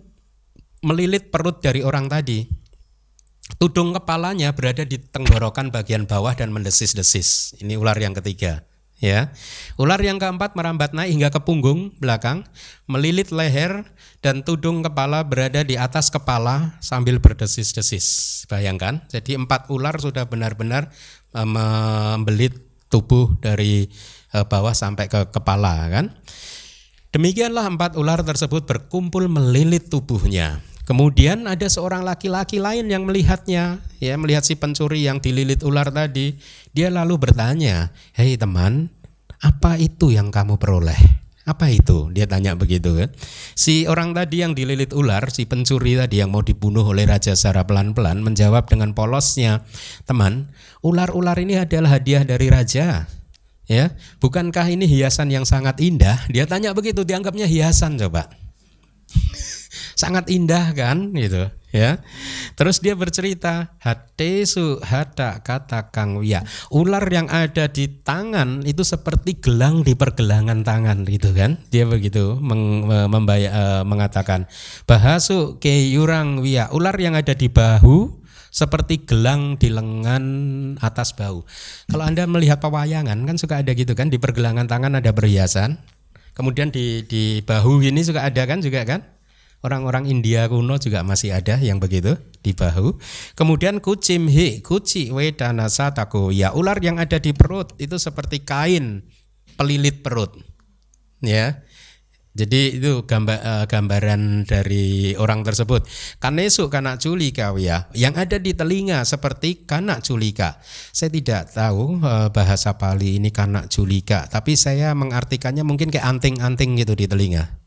melilit perut dari orang tadi Tudung kepalanya berada di tenggorokan bagian bawah dan mendesis-desis. Ini ular yang ketiga. Ya, ular yang keempat merambat naik hingga ke punggung belakang, melilit leher dan tudung kepala berada di atas kepala sambil berdesis-desis. Bayangkan, jadi empat ular sudah benar-benar eh, membelit tubuh dari eh, bawah sampai ke kepala kan. Demikianlah empat ular tersebut berkumpul melilit tubuhnya. Kemudian ada seorang laki-laki lain yang melihatnya, ya melihat si pencuri yang dililit ular tadi. Dia lalu bertanya, "Hei teman, apa itu yang kamu peroleh?" Apa itu? Dia tanya begitu kan. Si orang tadi yang dililit ular, si pencuri tadi yang mau dibunuh oleh raja secara pelan-pelan menjawab dengan polosnya, "Teman, ular-ular ini adalah hadiah dari raja." Ya, bukankah ini hiasan yang sangat indah? Dia tanya begitu, dianggapnya hiasan coba sangat indah kan gitu ya. Terus dia bercerita, hatesu hada kata Kang Wia. Ular yang ada di tangan itu seperti gelang di pergelangan tangan gitu kan. Dia begitu meng, membaya, e, mengatakan, bahasu keyurang Wia. Ular yang ada di bahu seperti gelang di lengan atas bahu. Kalau Anda melihat pewayangan kan suka ada gitu kan di pergelangan tangan ada perhiasan. Kemudian di di bahu ini suka ada kan juga kan? Orang-orang India kuno juga masih ada yang begitu di bahu. Kemudian kucing kuci wedana taku. Ya ular yang ada di perut itu seperti kain pelilit perut. Ya. Jadi itu gambar, uh, gambaran dari orang tersebut. Kanesu kanak culika ya, yang ada di telinga seperti kanak culika. Saya tidak tahu uh, bahasa Pali ini kanak culika, tapi saya mengartikannya mungkin kayak anting-anting gitu di telinga.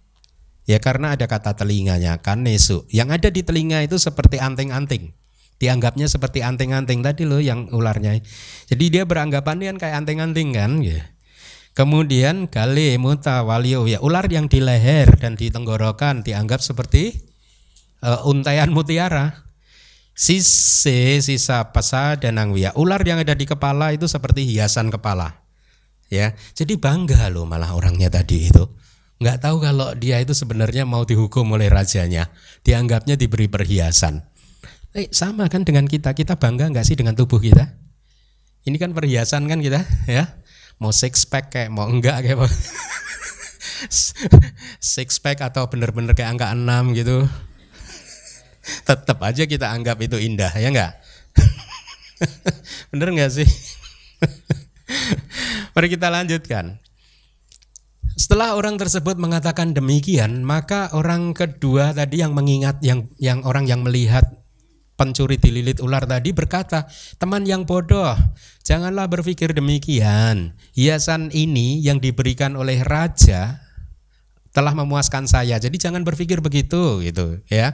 Ya karena ada kata telinganya kan nesu. Yang ada di telinga itu seperti anting-anting. Dianggapnya seperti anting-anting tadi loh yang ularnya. Jadi dia beranggapan dia kan kayak anting-anting kan ya. Kemudian kali mutawaliu ya ular yang di leher dan di tenggorokan dianggap seperti uh, eh, untaian mutiara. Sise sisa pasa dan angwia ular yang ada di kepala itu seperti hiasan kepala. Ya, jadi bangga loh malah orangnya tadi itu nggak tahu kalau dia itu sebenarnya mau dihukum oleh rajanya. Dianggapnya diberi perhiasan. Eh, sama kan dengan kita, kita bangga nggak sih dengan tubuh kita? Ini kan perhiasan kan kita, ya? Mau six pack kayak mau enggak kayak mau. six pack atau bener-bener kayak angka 6 gitu. Tetap aja kita anggap itu indah, ya nggak bener nggak sih? Mari kita lanjutkan. Setelah orang tersebut mengatakan demikian, maka orang kedua tadi yang mengingat yang yang orang yang melihat pencuri dililit ular tadi berkata, "Teman yang bodoh, janganlah berpikir demikian. Hiasan ini yang diberikan oleh raja telah memuaskan saya. Jadi jangan berpikir begitu gitu, ya."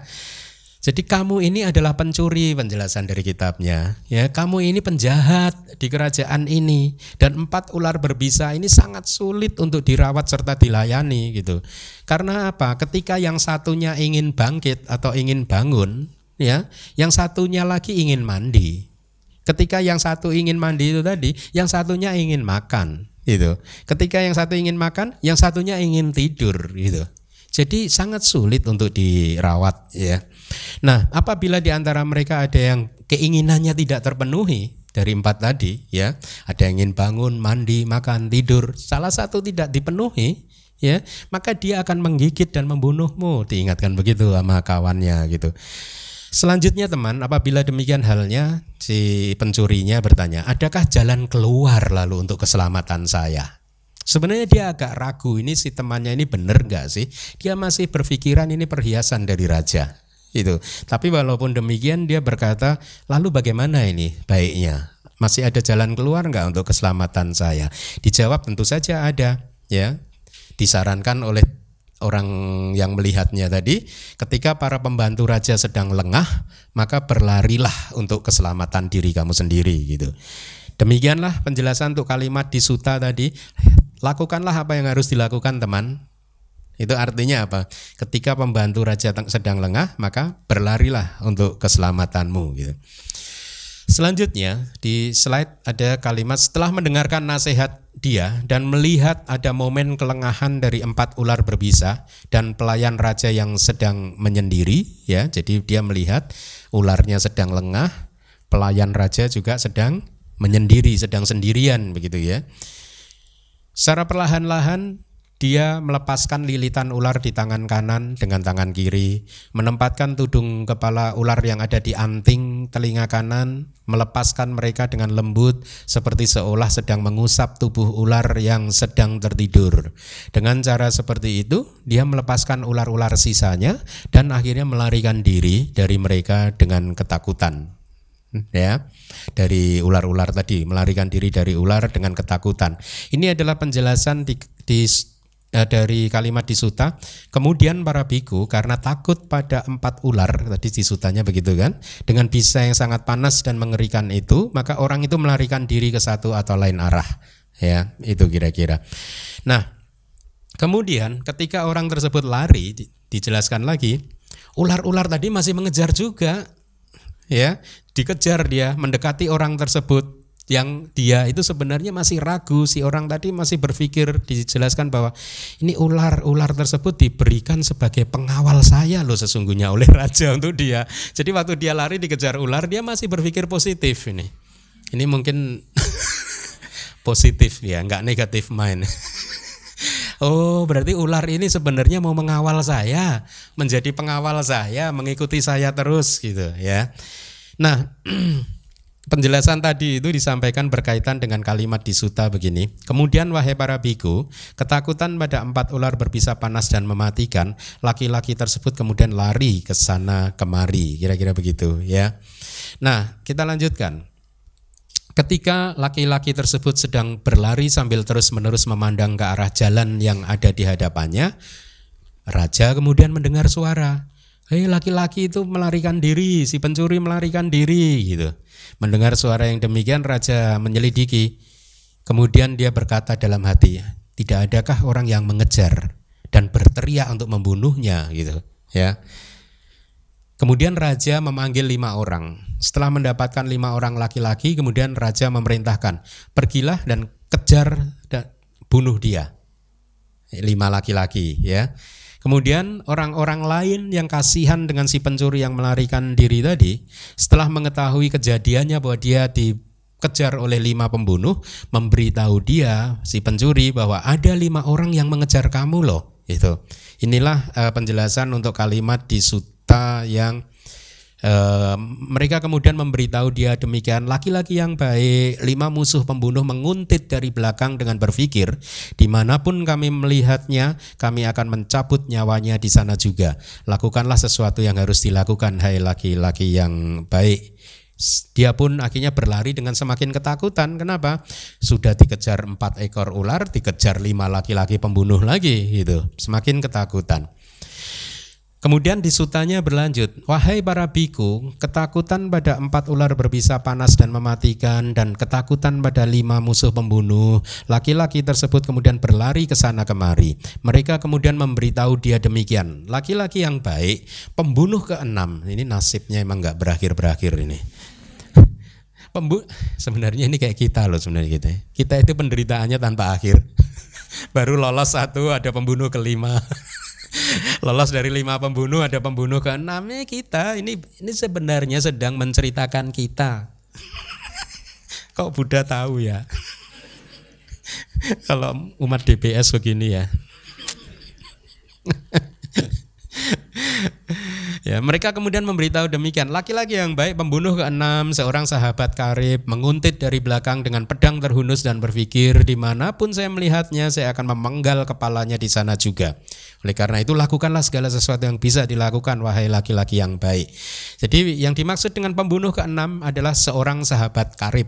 Jadi kamu ini adalah pencuri penjelasan dari kitabnya. Ya, kamu ini penjahat di kerajaan ini dan empat ular berbisa ini sangat sulit untuk dirawat serta dilayani gitu. Karena apa? Ketika yang satunya ingin bangkit atau ingin bangun, ya, yang satunya lagi ingin mandi. Ketika yang satu ingin mandi itu tadi, yang satunya ingin makan gitu. Ketika yang satu ingin makan, yang satunya ingin tidur gitu. Jadi sangat sulit untuk dirawat ya. Nah, apabila di antara mereka ada yang keinginannya tidak terpenuhi dari empat tadi ya, ada yang ingin bangun, mandi, makan, tidur, salah satu tidak dipenuhi, ya maka dia akan menggigit dan membunuhmu diingatkan begitu sama kawannya gitu selanjutnya teman apabila demikian halnya si pencurinya bertanya adakah jalan keluar lalu untuk keselamatan saya Sebenarnya dia agak ragu ini si temannya ini benar nggak sih? Dia masih berpikiran ini perhiasan dari raja itu. Tapi walaupun demikian dia berkata, lalu bagaimana ini baiknya? Masih ada jalan keluar nggak untuk keselamatan saya? Dijawab tentu saja ada, ya. Disarankan oleh orang yang melihatnya tadi, ketika para pembantu raja sedang lengah, maka berlarilah untuk keselamatan diri kamu sendiri gitu. Demikianlah penjelasan untuk kalimat di suta tadi Lakukanlah apa yang harus dilakukan teman. Itu artinya apa? Ketika pembantu raja sedang lengah, maka berlarilah untuk keselamatanmu gitu. Selanjutnya di slide ada kalimat setelah mendengarkan nasihat dia dan melihat ada momen kelengahan dari empat ular berbisa dan pelayan raja yang sedang menyendiri ya jadi dia melihat ularnya sedang lengah pelayan raja juga sedang menyendiri sedang sendirian begitu ya Secara perlahan-lahan dia melepaskan lilitan ular di tangan kanan dengan tangan kiri, menempatkan tudung kepala ular yang ada di anting telinga kanan, melepaskan mereka dengan lembut seperti seolah sedang mengusap tubuh ular yang sedang tertidur. Dengan cara seperti itu, dia melepaskan ular-ular sisanya dan akhirnya melarikan diri dari mereka dengan ketakutan. Hmm, ya dari ular-ular tadi, melarikan diri dari ular dengan ketakutan. Ini adalah penjelasan di, di eh, dari kalimat di suta. Kemudian para biku karena takut pada empat ular tadi di sutanya begitu kan, dengan bisa yang sangat panas dan mengerikan itu, maka orang itu melarikan diri ke satu atau lain arah. Ya, itu kira-kira. Nah, kemudian ketika orang tersebut lari, dijelaskan lagi, ular-ular tadi masih mengejar juga ya dikejar dia mendekati orang tersebut yang dia itu sebenarnya masih ragu si orang tadi masih berpikir dijelaskan bahwa ini ular-ular tersebut diberikan sebagai pengawal saya loh sesungguhnya oleh raja untuk dia. Jadi waktu dia lari dikejar ular dia masih berpikir positif ini. Ini mungkin positif ya, nggak negatif mind. Oh, berarti ular ini sebenarnya mau mengawal saya, menjadi pengawal saya, mengikuti saya terus gitu ya. Nah, penjelasan tadi itu disampaikan berkaitan dengan kalimat di suta begini. Kemudian wahai para biku, ketakutan pada empat ular berbisa panas dan mematikan, laki-laki tersebut kemudian lari ke sana kemari, kira-kira begitu ya. Nah, kita lanjutkan. Ketika laki-laki tersebut sedang berlari sambil terus-menerus memandang ke arah jalan yang ada di hadapannya, raja kemudian mendengar suara. Hei laki-laki itu melarikan diri, si pencuri melarikan diri gitu. Mendengar suara yang demikian raja menyelidiki. Kemudian dia berkata dalam hati, tidak adakah orang yang mengejar dan berteriak untuk membunuhnya gitu ya. Kemudian raja memanggil lima orang setelah mendapatkan lima orang laki-laki, kemudian raja memerintahkan, pergilah dan kejar dan bunuh dia. Lima laki-laki, ya. Kemudian orang-orang lain yang kasihan dengan si pencuri yang melarikan diri tadi, setelah mengetahui kejadiannya bahwa dia dikejar oleh lima pembunuh, memberitahu dia si pencuri bahwa ada lima orang yang mengejar kamu loh. Itu. Inilah uh, penjelasan untuk kalimat di suta yang E, mereka kemudian memberitahu dia demikian, laki-laki yang baik, lima musuh pembunuh menguntit dari belakang dengan berpikir, dimanapun kami melihatnya, kami akan mencabut nyawanya di sana juga. Lakukanlah sesuatu yang harus dilakukan, hai laki-laki yang baik. Dia pun akhirnya berlari dengan semakin ketakutan. Kenapa? Sudah dikejar empat ekor ular, dikejar lima laki-laki pembunuh lagi, gitu. Semakin ketakutan. Kemudian disutanya berlanjut, Wahai para biku, ketakutan pada empat ular berbisa panas dan mematikan, dan ketakutan pada lima musuh pembunuh, laki-laki tersebut kemudian berlari ke sana kemari. Mereka kemudian memberitahu dia demikian, laki-laki yang baik, pembunuh keenam, ini nasibnya emang nggak berakhir-berakhir ini. Pembu sebenarnya ini kayak kita loh sebenarnya kita. Kita itu penderitaannya tanpa akhir. Baru lolos satu ada pembunuh kelima. lolos dari lima pembunuh ada pembunuh keenamnya kita ini ini sebenarnya sedang menceritakan kita kok Buddha tahu ya kalau umat DPS begini ya ya mereka kemudian memberitahu demikian laki-laki yang baik pembunuh keenam seorang sahabat karib menguntit dari belakang dengan pedang terhunus dan berpikir dimanapun saya melihatnya saya akan memenggal kepalanya di sana juga oleh karena itu lakukanlah segala sesuatu yang bisa dilakukan wahai laki-laki yang baik. Jadi yang dimaksud dengan pembunuh keenam adalah seorang sahabat karib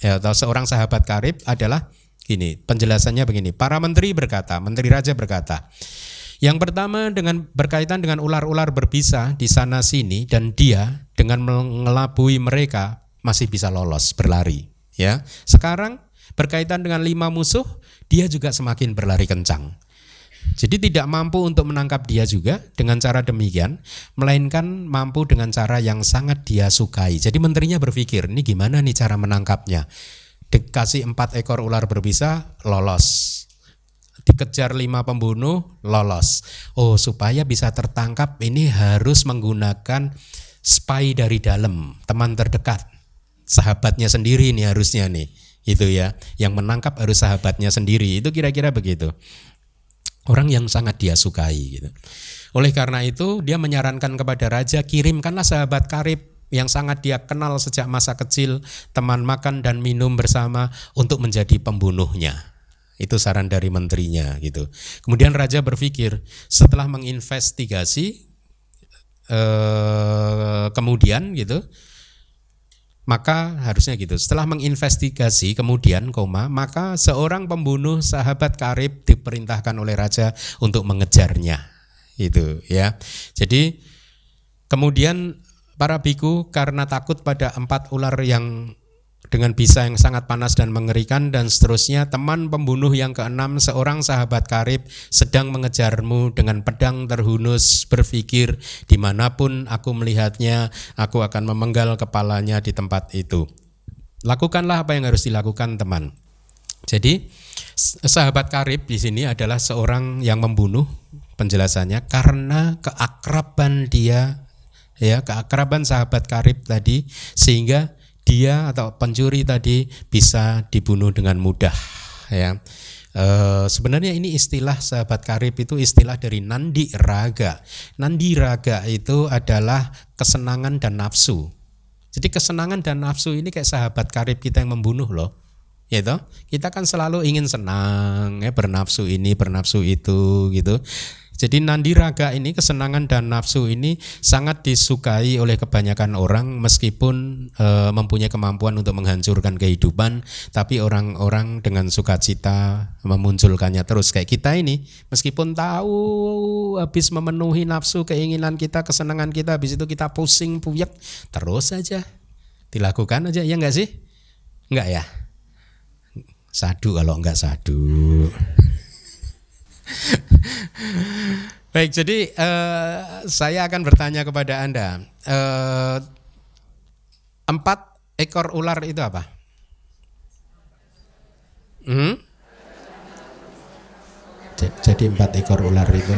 ya, atau seorang sahabat karib adalah ini penjelasannya begini. Para menteri berkata, menteri raja berkata, yang pertama dengan berkaitan dengan ular-ular berbisa di sana sini dan dia dengan mengelabui mereka masih bisa lolos berlari. Ya, sekarang berkaitan dengan lima musuh, dia juga semakin berlari kencang. Jadi tidak mampu untuk menangkap dia juga dengan cara demikian, melainkan mampu dengan cara yang sangat dia sukai. Jadi menterinya berpikir, ini gimana nih cara menangkapnya? Dikasih empat ekor ular berbisa, lolos. Dikejar lima pembunuh, lolos. Oh, supaya bisa tertangkap ini harus menggunakan spy dari dalam, teman terdekat. Sahabatnya sendiri nih harusnya nih itu ya yang menangkap harus sahabatnya sendiri itu kira-kira begitu orang yang sangat dia sukai gitu. Oleh karena itu dia menyarankan kepada raja kirimkanlah sahabat karib yang sangat dia kenal sejak masa kecil, teman makan dan minum bersama untuk menjadi pembunuhnya. Itu saran dari menterinya gitu. Kemudian raja berpikir setelah menginvestigasi eh, kemudian gitu maka harusnya gitu. Setelah menginvestigasi kemudian koma, maka seorang pembunuh sahabat karib diperintahkan oleh raja untuk mengejarnya. Itu ya. Jadi kemudian para biku karena takut pada empat ular yang dengan bisa yang sangat panas dan mengerikan dan seterusnya teman pembunuh yang keenam seorang sahabat karib sedang mengejarmu dengan pedang terhunus berpikir dimanapun aku melihatnya aku akan memenggal kepalanya di tempat itu lakukanlah apa yang harus dilakukan teman jadi sahabat karib di sini adalah seorang yang membunuh penjelasannya karena keakraban dia ya keakraban sahabat karib tadi sehingga dia atau pencuri tadi bisa dibunuh dengan mudah ya. E, sebenarnya ini istilah sahabat karib itu istilah dari nandi raga. Nandi raga itu adalah kesenangan dan nafsu. Jadi kesenangan dan nafsu ini kayak sahabat karib kita yang membunuh loh ya kita kan selalu ingin senang ya bernafsu ini bernafsu itu gitu jadi nandi raga ini kesenangan dan nafsu ini sangat disukai oleh kebanyakan orang meskipun e, mempunyai kemampuan untuk menghancurkan kehidupan, tapi orang-orang dengan sukacita memunculkannya terus kayak kita ini, meskipun tahu habis memenuhi nafsu keinginan kita, kesenangan kita, habis itu kita pusing puyek terus saja dilakukan aja ya enggak sih? Enggak ya? Sadu kalau enggak sadu. Baik, jadi uh, saya akan bertanya kepada Anda. Uh, empat ekor ular itu apa? Hmm? Jadi empat ekor ular itu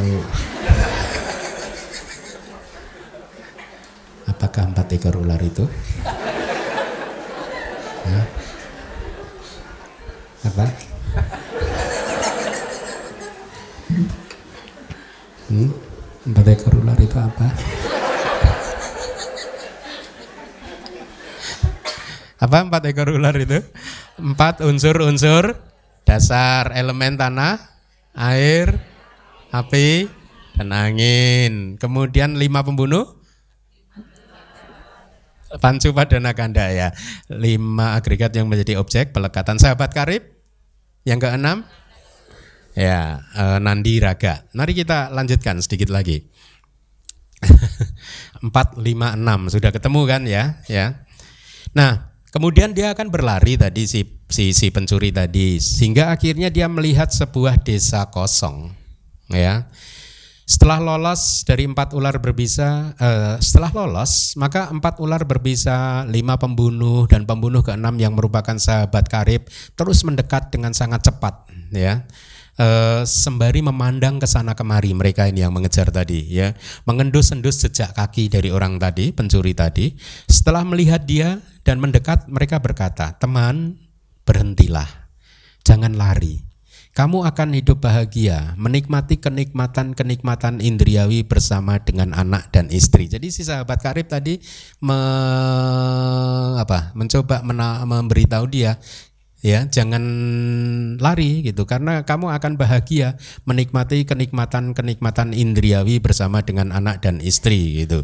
Apakah empat ekor ular itu? Hah? Apa? Hmm? Empat ekor ular itu apa? apa empat ekor ular itu? Empat unsur-unsur dasar elemen tanah, air, api, dan angin. Kemudian lima pembunuh? Pancu pada nakanda ya. Lima agregat yang menjadi objek pelekatan sahabat karib. Yang keenam? Ya, uh, Nandi Raga. Mari kita lanjutkan sedikit lagi. 4 5 6 sudah ketemu kan ya, ya. Nah, kemudian dia akan berlari tadi si si si pencuri tadi sehingga akhirnya dia melihat sebuah desa kosong, ya. Setelah lolos dari empat ular berbisa, eh, setelah lolos maka empat ular berbisa, lima pembunuh dan pembunuh keenam yang merupakan sahabat karib terus mendekat dengan sangat cepat, ya. Eh, sembari memandang ke sana kemari mereka ini yang mengejar tadi ya mengendus-endus jejak kaki dari orang tadi pencuri tadi setelah melihat dia dan mendekat mereka berkata teman berhentilah jangan lari kamu akan hidup bahagia, menikmati kenikmatan-kenikmatan indriawi bersama dengan anak dan istri. Jadi si sahabat karib tadi me, apa, mencoba memberitahu dia, ya jangan lari gitu karena kamu akan bahagia menikmati kenikmatan kenikmatan indriawi bersama dengan anak dan istri gitu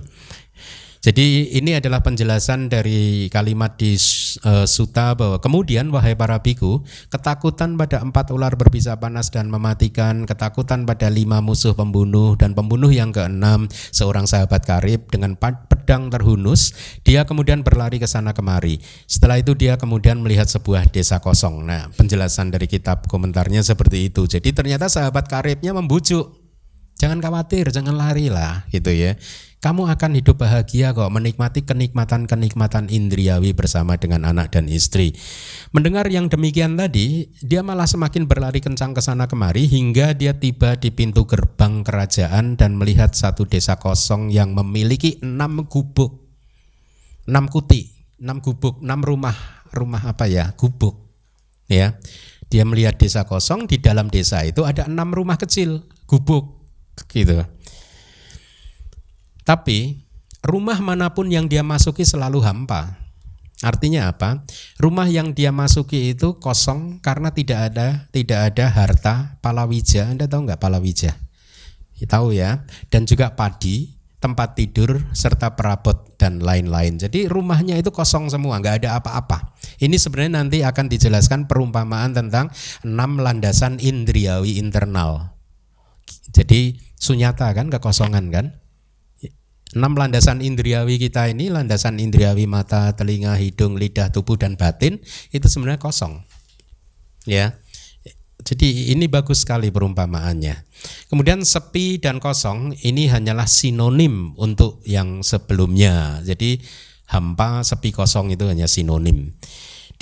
jadi ini adalah penjelasan dari kalimat di uh, suta bahwa kemudian wahai para biku, ketakutan pada empat ular berbisa panas dan mematikan, ketakutan pada lima musuh pembunuh dan pembunuh yang keenam seorang sahabat karib dengan pedang terhunus, dia kemudian berlari ke sana kemari. Setelah itu dia kemudian melihat sebuah desa kosong. Nah, penjelasan dari kitab komentarnya seperti itu. Jadi ternyata sahabat karibnya membujuk, jangan khawatir, jangan lari lah, gitu ya kamu akan hidup bahagia kok menikmati kenikmatan-kenikmatan indriawi bersama dengan anak dan istri. Mendengar yang demikian tadi, dia malah semakin berlari kencang ke sana kemari hingga dia tiba di pintu gerbang kerajaan dan melihat satu desa kosong yang memiliki enam gubuk, enam kuti, enam gubuk, enam rumah, rumah apa ya, gubuk. Ya, dia melihat desa kosong di dalam desa itu ada enam rumah kecil, gubuk gitu. Tapi rumah manapun yang dia masuki selalu hampa. Artinya apa? Rumah yang dia masuki itu kosong karena tidak ada tidak ada harta palawija. Anda tahu nggak palawija? Ya, tahu ya. Dan juga padi, tempat tidur serta perabot dan lain-lain. Jadi rumahnya itu kosong semua, nggak ada apa-apa. Ini sebenarnya nanti akan dijelaskan perumpamaan tentang enam landasan indriawi internal. Jadi sunyata kan kekosongan kan? enam landasan indriawi kita ini landasan indriawi mata telinga hidung lidah tubuh dan batin itu sebenarnya kosong ya jadi ini bagus sekali perumpamaannya kemudian sepi dan kosong ini hanyalah sinonim untuk yang sebelumnya jadi hampa sepi kosong itu hanya sinonim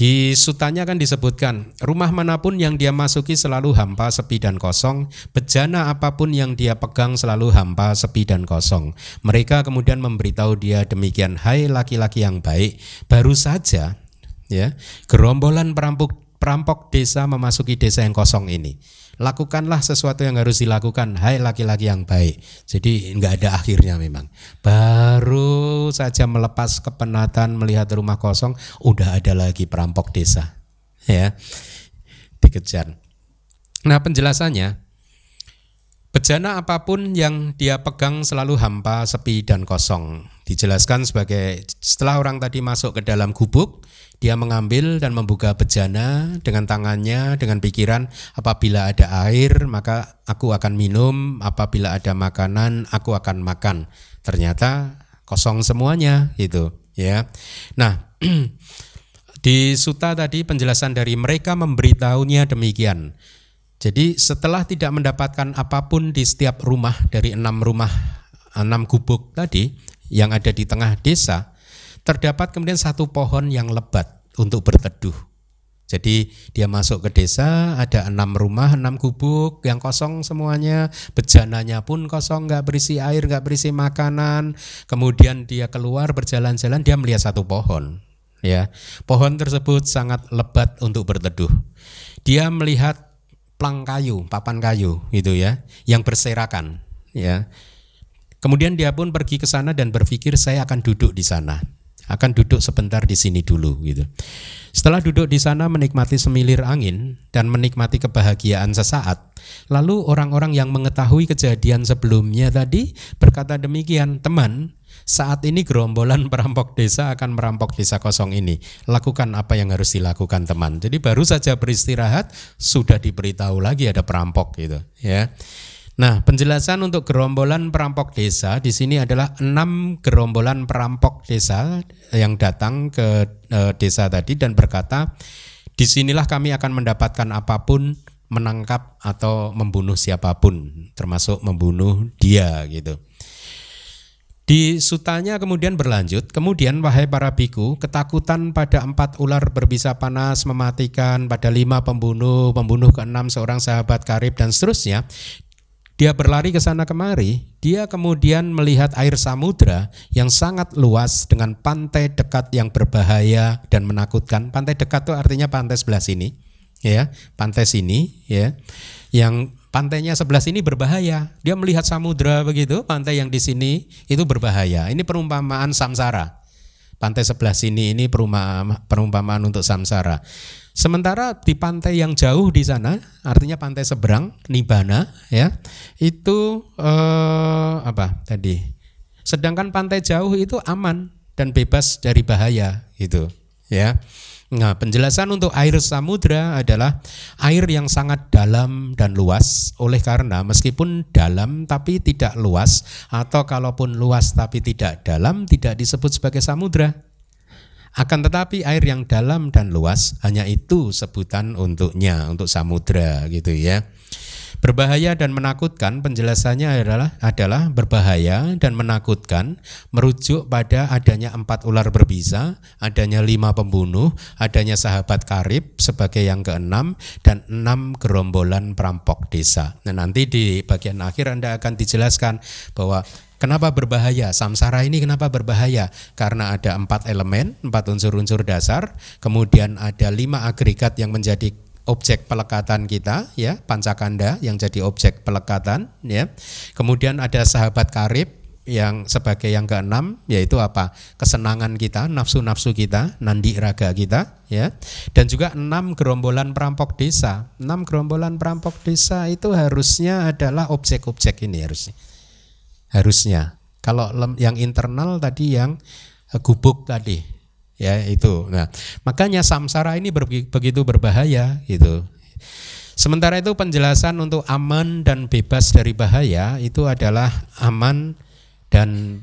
di sutanya kan disebutkan, rumah manapun yang dia masuki selalu hampa, sepi dan kosong, bejana apapun yang dia pegang selalu hampa, sepi dan kosong. Mereka kemudian memberitahu dia demikian, "Hai laki-laki yang baik, baru saja ya, gerombolan perampok perampok desa memasuki desa yang kosong ini." lakukanlah sesuatu yang harus dilakukan hai laki-laki yang baik jadi nggak ada akhirnya memang baru saja melepas kepenatan melihat rumah kosong udah ada lagi perampok desa ya dikejar nah penjelasannya Bejana apapun yang dia pegang selalu hampa, sepi, dan kosong. Dijelaskan sebagai setelah orang tadi masuk ke dalam gubuk, dia mengambil dan membuka bejana dengan tangannya, dengan pikiran, apabila ada air maka aku akan minum, apabila ada makanan aku akan makan. Ternyata kosong semuanya gitu ya. Nah, di suta tadi penjelasan dari mereka memberitahunya demikian. Jadi setelah tidak mendapatkan apapun di setiap rumah dari enam rumah enam gubuk tadi yang ada di tengah desa, Terdapat kemudian satu pohon yang lebat untuk berteduh. Jadi dia masuk ke desa, ada enam rumah, enam gubuk yang kosong semuanya, bejananya pun kosong, nggak berisi air, nggak berisi makanan. Kemudian dia keluar berjalan-jalan, dia melihat satu pohon. Ya, pohon tersebut sangat lebat untuk berteduh. Dia melihat plang kayu, papan kayu, gitu ya, yang berserakan. Ya, kemudian dia pun pergi ke sana dan berpikir saya akan duduk di sana akan duduk sebentar di sini dulu gitu. Setelah duduk di sana menikmati semilir angin dan menikmati kebahagiaan sesaat, lalu orang-orang yang mengetahui kejadian sebelumnya tadi berkata demikian, "Teman, saat ini gerombolan perampok desa akan merampok desa kosong ini. Lakukan apa yang harus dilakukan, teman." Jadi baru saja beristirahat sudah diberitahu lagi ada perampok gitu, ya. Nah, penjelasan untuk gerombolan perampok desa di sini adalah enam gerombolan perampok desa yang datang ke e, desa tadi dan berkata, disinilah kami akan mendapatkan apapun, menangkap atau membunuh siapapun, termasuk membunuh dia gitu. Di sutanya kemudian berlanjut, kemudian wahai para biku, ketakutan pada empat ular berbisa panas mematikan, pada lima pembunuh, pembunuh keenam seorang sahabat karib dan seterusnya dia berlari ke sana kemari, dia kemudian melihat air samudra yang sangat luas dengan pantai dekat yang berbahaya dan menakutkan. Pantai dekat itu artinya pantai sebelah sini, ya, pantai sini, ya, yang pantainya sebelah sini berbahaya. Dia melihat samudra begitu, pantai yang di sini itu berbahaya. Ini perumpamaan samsara. Pantai sebelah sini ini perumpamaan untuk samsara. Sementara di pantai yang jauh di sana, artinya pantai seberang Nibana ya, itu eh, apa tadi? Sedangkan pantai jauh itu aman dan bebas dari bahaya gitu ya. Nah, penjelasan untuk air samudra adalah air yang sangat dalam dan luas. Oleh karena meskipun dalam tapi tidak luas atau kalaupun luas tapi tidak dalam tidak disebut sebagai samudra akan tetapi air yang dalam dan luas hanya itu sebutan untuknya, untuk samudra gitu ya. Berbahaya dan menakutkan penjelasannya adalah adalah berbahaya dan menakutkan merujuk pada adanya empat ular berbisa, adanya lima pembunuh, adanya sahabat karib sebagai yang keenam dan enam gerombolan perampok desa. Nah nanti di bagian akhir Anda akan dijelaskan bahwa Kenapa berbahaya? Samsara ini kenapa berbahaya? Karena ada empat elemen, empat unsur-unsur dasar, kemudian ada lima agregat yang menjadi objek pelekatan kita ya pancakanda yang jadi objek pelekatan ya kemudian ada sahabat karib yang sebagai yang keenam yaitu apa kesenangan kita nafsu-nafsu kita nandi raga kita ya dan juga enam gerombolan perampok desa enam gerombolan perampok desa itu harusnya adalah objek-objek ini harusnya harusnya. Kalau lem, yang internal tadi yang eh, gubuk tadi ya itu. Nah, makanya samsara ini ber, begitu berbahaya gitu. Sementara itu penjelasan untuk aman dan bebas dari bahaya itu adalah aman dan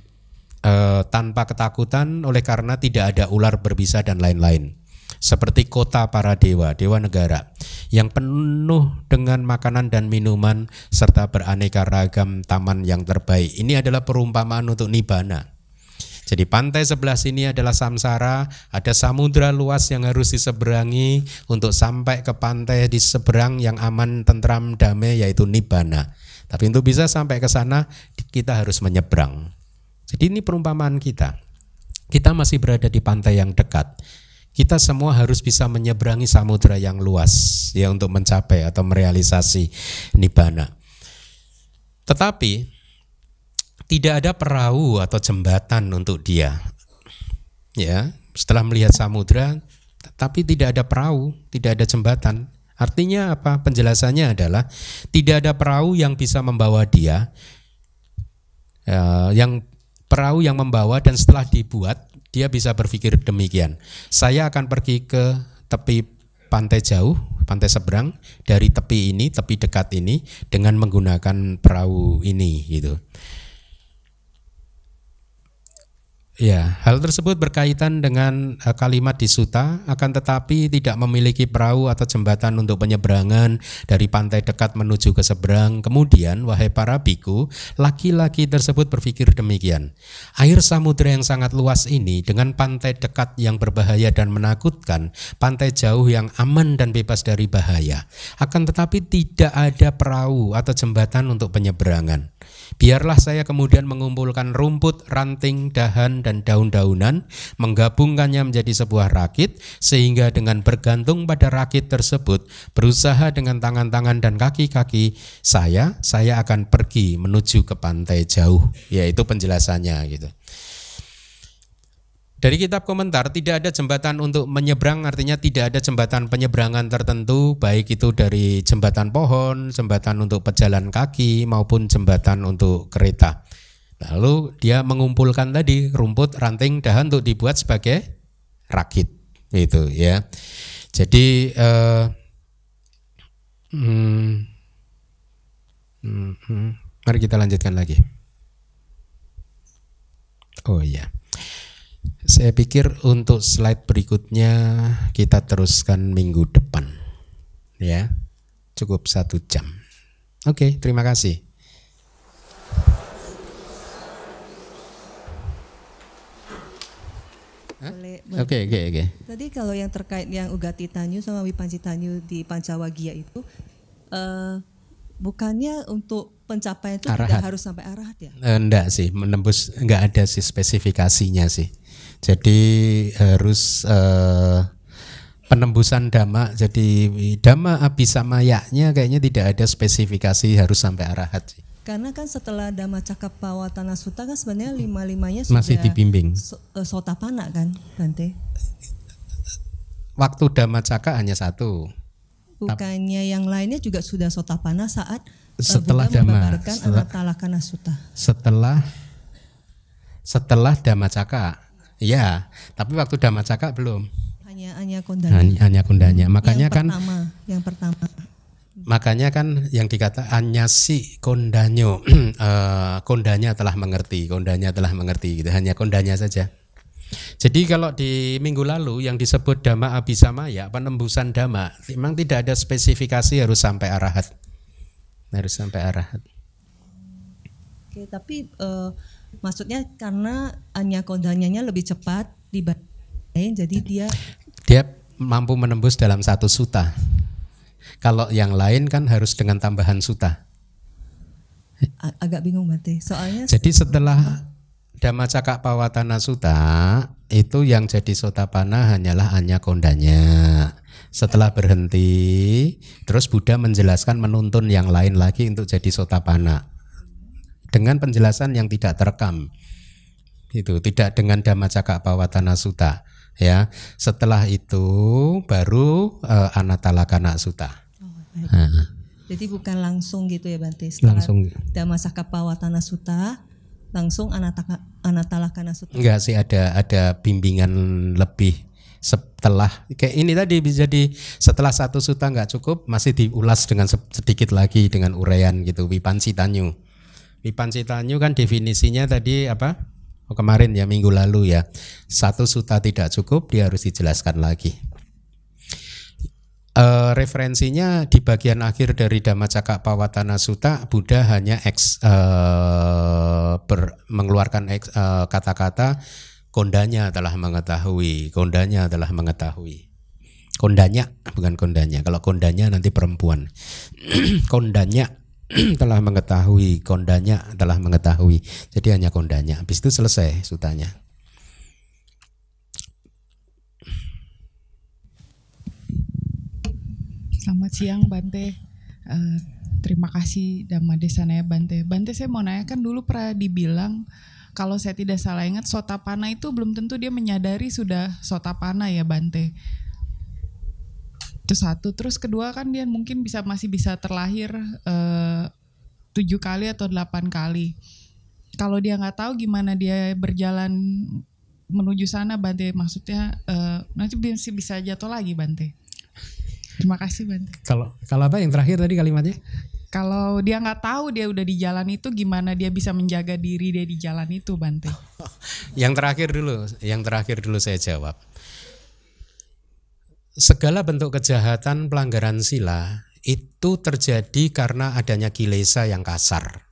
e, tanpa ketakutan oleh karena tidak ada ular berbisa dan lain-lain seperti kota para dewa, dewa negara yang penuh dengan makanan dan minuman serta beraneka ragam taman yang terbaik. Ini adalah perumpamaan untuk nibana. Jadi pantai sebelah sini adalah samsara, ada samudra luas yang harus diseberangi untuk sampai ke pantai di seberang yang aman, tentram, damai yaitu nibana. Tapi untuk bisa sampai ke sana kita harus menyeberang. Jadi ini perumpamaan kita. Kita masih berada di pantai yang dekat kita semua harus bisa menyeberangi samudera yang luas ya untuk mencapai atau merealisasi nibbana. Tetapi tidak ada perahu atau jembatan untuk dia. Ya, setelah melihat samudera tapi tidak ada perahu, tidak ada jembatan. Artinya apa? Penjelasannya adalah tidak ada perahu yang bisa membawa dia Ya, yang perahu yang membawa dan setelah dibuat dia bisa berpikir demikian. Saya akan pergi ke tepi pantai jauh, pantai seberang dari tepi ini, tepi dekat ini dengan menggunakan perahu ini gitu. Ya, hal tersebut berkaitan dengan eh, kalimat di suta, akan tetapi tidak memiliki perahu atau jembatan untuk penyeberangan dari pantai dekat menuju ke seberang. Kemudian, wahai para biku, laki-laki tersebut berpikir demikian. Air samudera yang sangat luas ini dengan pantai dekat yang berbahaya dan menakutkan, pantai jauh yang aman dan bebas dari bahaya. Akan tetapi tidak ada perahu atau jembatan untuk penyeberangan. Biarlah saya kemudian mengumpulkan rumput, ranting, dahan, dan daun-daunan, menggabungkannya menjadi sebuah rakit, sehingga dengan bergantung pada rakit tersebut, berusaha dengan tangan-tangan dan kaki-kaki, saya, saya akan pergi menuju ke pantai jauh. Yaitu penjelasannya gitu. Dari kitab komentar tidak ada jembatan untuk menyeberang artinya tidak ada jembatan penyeberangan tertentu baik itu dari jembatan pohon, jembatan untuk pejalan kaki maupun jembatan untuk kereta. Lalu dia mengumpulkan tadi rumput, ranting, dahan untuk dibuat sebagai rakit itu ya. Jadi eh, hmm, hmm, hmm, mari kita lanjutkan lagi. Oh iya. Yeah. Saya pikir untuk slide berikutnya kita teruskan minggu depan. Ya, cukup satu jam. Oke, terima kasih. Oke, oke, oke. Tadi kalau yang terkait yang Ugati Tanyu sama Wipanci Tanyu di Pancawagia itu, uh, bukannya untuk pencapaian itu tidak harus sampai arahat ya? Eh, enggak sih, menembus enggak ada sih spesifikasinya sih. Jadi harus eh, penembusan dhamma. Jadi dhamma abisamayaknya kayaknya tidak ada spesifikasi harus sampai arahat sih. Karena kan setelah Dhamma Cakap tanah Suta kan sebenarnya lima-limanya sudah masih dibimbing. So, eh, sotapana kan, Bante? Waktu Dhamma cakap hanya satu. Bukannya yang lainnya juga sudah sotapana saat eh, setelah uh, Dhamma setelah, Setelah setelah Dhamma cakap Iya, tapi waktu Damacaka belum. Hanya hanya kondanya. Hanya, hanya kondanya. Makanya yang kan pertama, yang pertama. Makanya kan yang dikata hanya kondanyo, eh, kondanya telah mengerti, kondanya telah mengerti gitu. Hanya kondanya saja. Jadi kalau di minggu lalu yang disebut dhamma abisamaya, penembusan dhamma, memang tidak ada spesifikasi harus sampai arahat. Harus sampai arahat. Oke, tapi uh, Maksudnya karena anakondanya lebih cepat dibanding jadi dia dia mampu menembus dalam satu suta. Kalau yang lain kan harus dengan tambahan suta. Agak bingung berarti. Soalnya Jadi setelah Dhamma Cakak Pawatana Suta itu yang jadi sota panah hanyalah kondanya. Setelah berhenti, terus Buddha menjelaskan menuntun yang lain lagi untuk jadi sota panah dengan penjelasan yang tidak terekam itu tidak dengan dhamma pawatana suta ya setelah itu baru uh, anatalakana suta oh, jadi bukan langsung gitu ya Bante setelah langsung dhamma pawatana suta langsung anataka, anatalakana suta enggak sih ada ada bimbingan lebih setelah kayak ini tadi bisa di setelah satu suta nggak cukup masih diulas dengan sedikit lagi dengan uraian gitu wipansi tanyu di Pancitanyu kan definisinya tadi apa? Oh, kemarin ya minggu lalu ya. Satu suta tidak cukup, dia harus dijelaskan lagi. E, referensinya di bagian akhir dari Cakap Pawatana Suta, Buddha hanya eks, e, ber, mengeluarkan eh, kata-kata kondanya telah mengetahui, kondanya telah mengetahui. Kondanya bukan kondanya. Kalau kondanya nanti perempuan. kondanya telah mengetahui kondanya telah mengetahui jadi hanya kondanya habis itu selesai sutanya Selamat siang Bante uh, terima kasih Dhamma Desanaya Bante Bante saya mau nanya kan dulu pernah dibilang kalau saya tidak salah ingat sotapana itu belum tentu dia menyadari sudah sotapana ya Bante itu satu terus kedua kan dia mungkin bisa masih bisa terlahir eh, tujuh kali atau delapan kali kalau dia nggak tahu gimana dia berjalan menuju sana Bante maksudnya uh, nanti masih bisa jatuh lagi Bante terima kasih Bante kalau kalau apa yang terakhir tadi kalimatnya kalau dia nggak tahu dia udah di jalan itu gimana dia bisa menjaga diri dia di jalan itu Bante yang terakhir dulu yang terakhir dulu saya jawab segala bentuk kejahatan pelanggaran sila itu terjadi karena adanya kilesa yang kasar.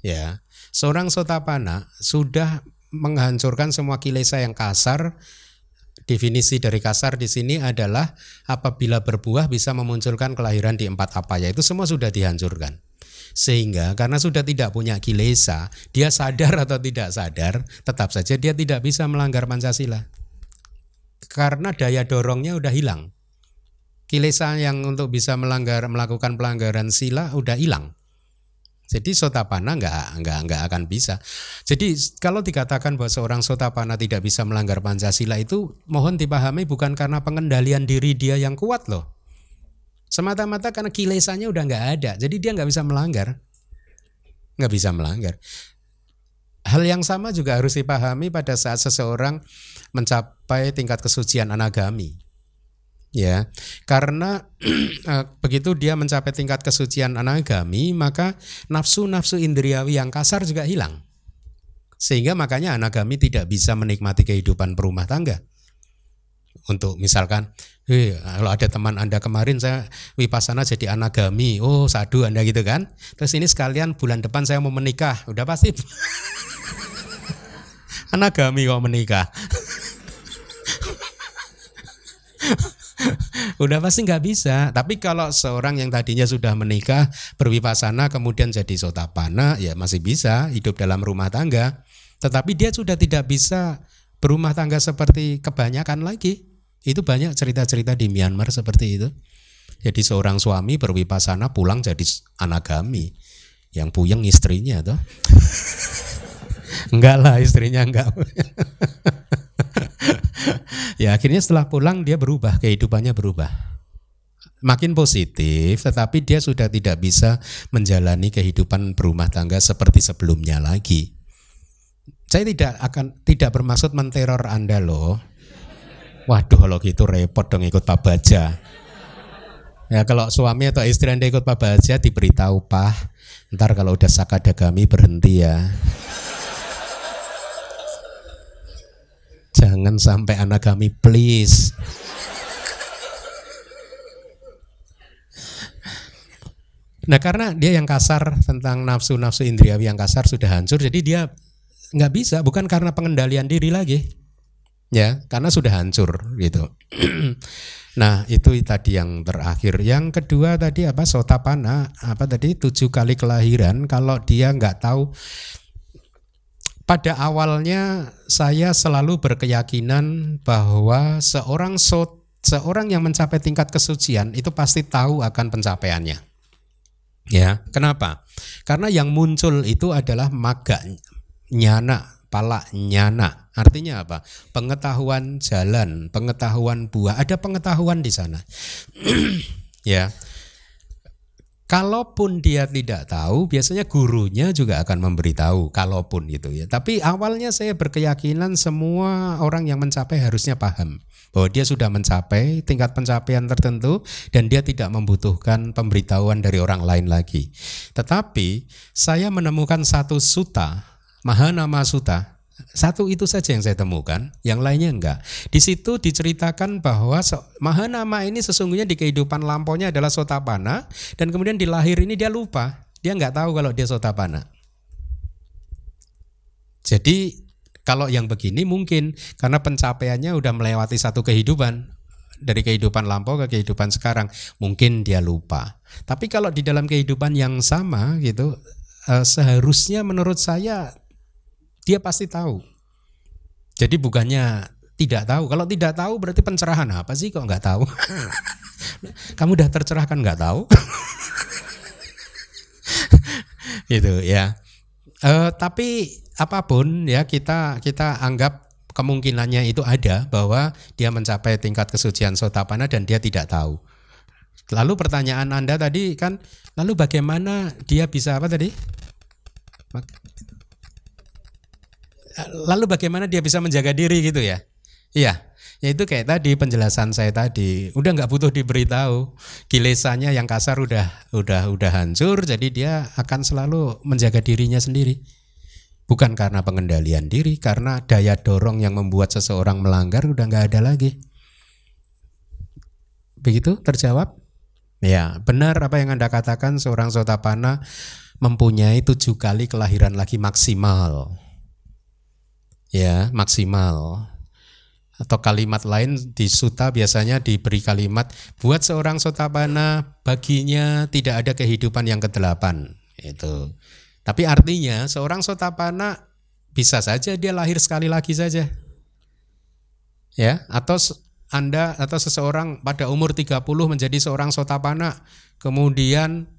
Ya, seorang sotapana sudah menghancurkan semua kilesa yang kasar. Definisi dari kasar di sini adalah apabila berbuah bisa memunculkan kelahiran di empat apa yaitu semua sudah dihancurkan. Sehingga karena sudah tidak punya kilesa, dia sadar atau tidak sadar, tetap saja dia tidak bisa melanggar Pancasila karena daya dorongnya udah hilang. Kilesa yang untuk bisa melanggar melakukan pelanggaran sila udah hilang. Jadi sotapana nggak nggak nggak akan bisa. Jadi kalau dikatakan bahwa seorang sotapana tidak bisa melanggar pancasila itu mohon dipahami bukan karena pengendalian diri dia yang kuat loh. Semata-mata karena kilesanya udah nggak ada. Jadi dia nggak bisa melanggar, nggak bisa melanggar. Hal yang sama juga harus dipahami pada saat seseorang mencap mencapai tingkat kesucian anagami. Ya, karena eh, begitu dia mencapai tingkat kesucian anagami, maka nafsu-nafsu indriawi yang kasar juga hilang. Sehingga makanya anagami tidak bisa menikmati kehidupan berumah tangga. Untuk misalkan, eh, kalau ada teman Anda kemarin saya wipasana jadi anagami, oh sadu Anda gitu kan. Terus ini sekalian bulan depan saya mau menikah, udah pasti anagami kok menikah. udah pasti nggak bisa. Tapi kalau seorang yang tadinya sudah menikah, berwipasana kemudian jadi sotapana, ya masih bisa hidup dalam rumah tangga. Tetapi dia sudah tidak bisa berumah tangga seperti kebanyakan lagi. Itu banyak cerita-cerita di Myanmar seperti itu. Jadi seorang suami berwipasana pulang jadi anagami. Yang puyeng istrinya tuh. enggak lah istrinya nggak ya akhirnya setelah pulang dia berubah kehidupannya berubah makin positif tetapi dia sudah tidak bisa menjalani kehidupan berumah tangga seperti sebelumnya lagi saya tidak akan tidak bermaksud menteror anda loh waduh kalau gitu repot dong ikut Pak Baja ya kalau suami atau istri anda ikut Pak Baja diberitahu Pak ntar kalau udah sakadagami berhenti ya jangan sampai anak kami please. Nah karena dia yang kasar tentang nafsu-nafsu indriawi yang kasar sudah hancur, jadi dia nggak bisa bukan karena pengendalian diri lagi, ya karena sudah hancur gitu. nah itu tadi yang terakhir. Yang kedua tadi apa sotapana apa tadi tujuh kali kelahiran kalau dia nggak tahu pada awalnya saya selalu berkeyakinan bahwa seorang so, seorang yang mencapai tingkat kesucian itu pasti tahu akan pencapaiannya. Ya, kenapa? Karena yang muncul itu adalah maga nyana, pala nyana. Artinya apa? Pengetahuan jalan, pengetahuan buah, ada pengetahuan di sana. ya. Kalaupun dia tidak tahu, biasanya gurunya juga akan memberitahu. Kalaupun gitu ya. Tapi awalnya saya berkeyakinan semua orang yang mencapai harusnya paham bahwa dia sudah mencapai tingkat pencapaian tertentu dan dia tidak membutuhkan pemberitahuan dari orang lain lagi. Tetapi saya menemukan satu suta, Mahanama Suta satu itu saja yang saya temukan, yang lainnya enggak. Di situ diceritakan bahwa Mahanama ini sesungguhnya di kehidupan lampaunya adalah Sotapana dan kemudian di lahir ini dia lupa, dia enggak tahu kalau dia Sotapana. Jadi kalau yang begini mungkin karena pencapaiannya udah melewati satu kehidupan dari kehidupan lampau ke kehidupan sekarang mungkin dia lupa. Tapi kalau di dalam kehidupan yang sama gitu eh, seharusnya menurut saya dia pasti tahu. Jadi bukannya tidak tahu. Kalau tidak tahu berarti pencerahan apa sih kok nggak tahu? Kamu udah tercerahkan nggak tahu? gitu ya. E, tapi apapun ya kita kita anggap kemungkinannya itu ada bahwa dia mencapai tingkat kesucian sotapana dan dia tidak tahu. Lalu pertanyaan Anda tadi kan, lalu bagaimana dia bisa apa tadi? lalu bagaimana dia bisa menjaga diri gitu ya? Iya, ya itu kayak tadi penjelasan saya tadi. Udah nggak butuh diberitahu. Gilesannya yang kasar udah udah udah hancur, jadi dia akan selalu menjaga dirinya sendiri. Bukan karena pengendalian diri, karena daya dorong yang membuat seseorang melanggar udah nggak ada lagi. Begitu terjawab? Ya, benar apa yang Anda katakan seorang sotapana mempunyai tujuh kali kelahiran lagi maksimal ya maksimal atau kalimat lain di suta biasanya diberi kalimat buat seorang sotabana baginya tidak ada kehidupan yang kedelapan itu tapi artinya seorang sotapana bisa saja dia lahir sekali lagi saja ya atau anda atau seseorang pada umur 30 menjadi seorang sotapana kemudian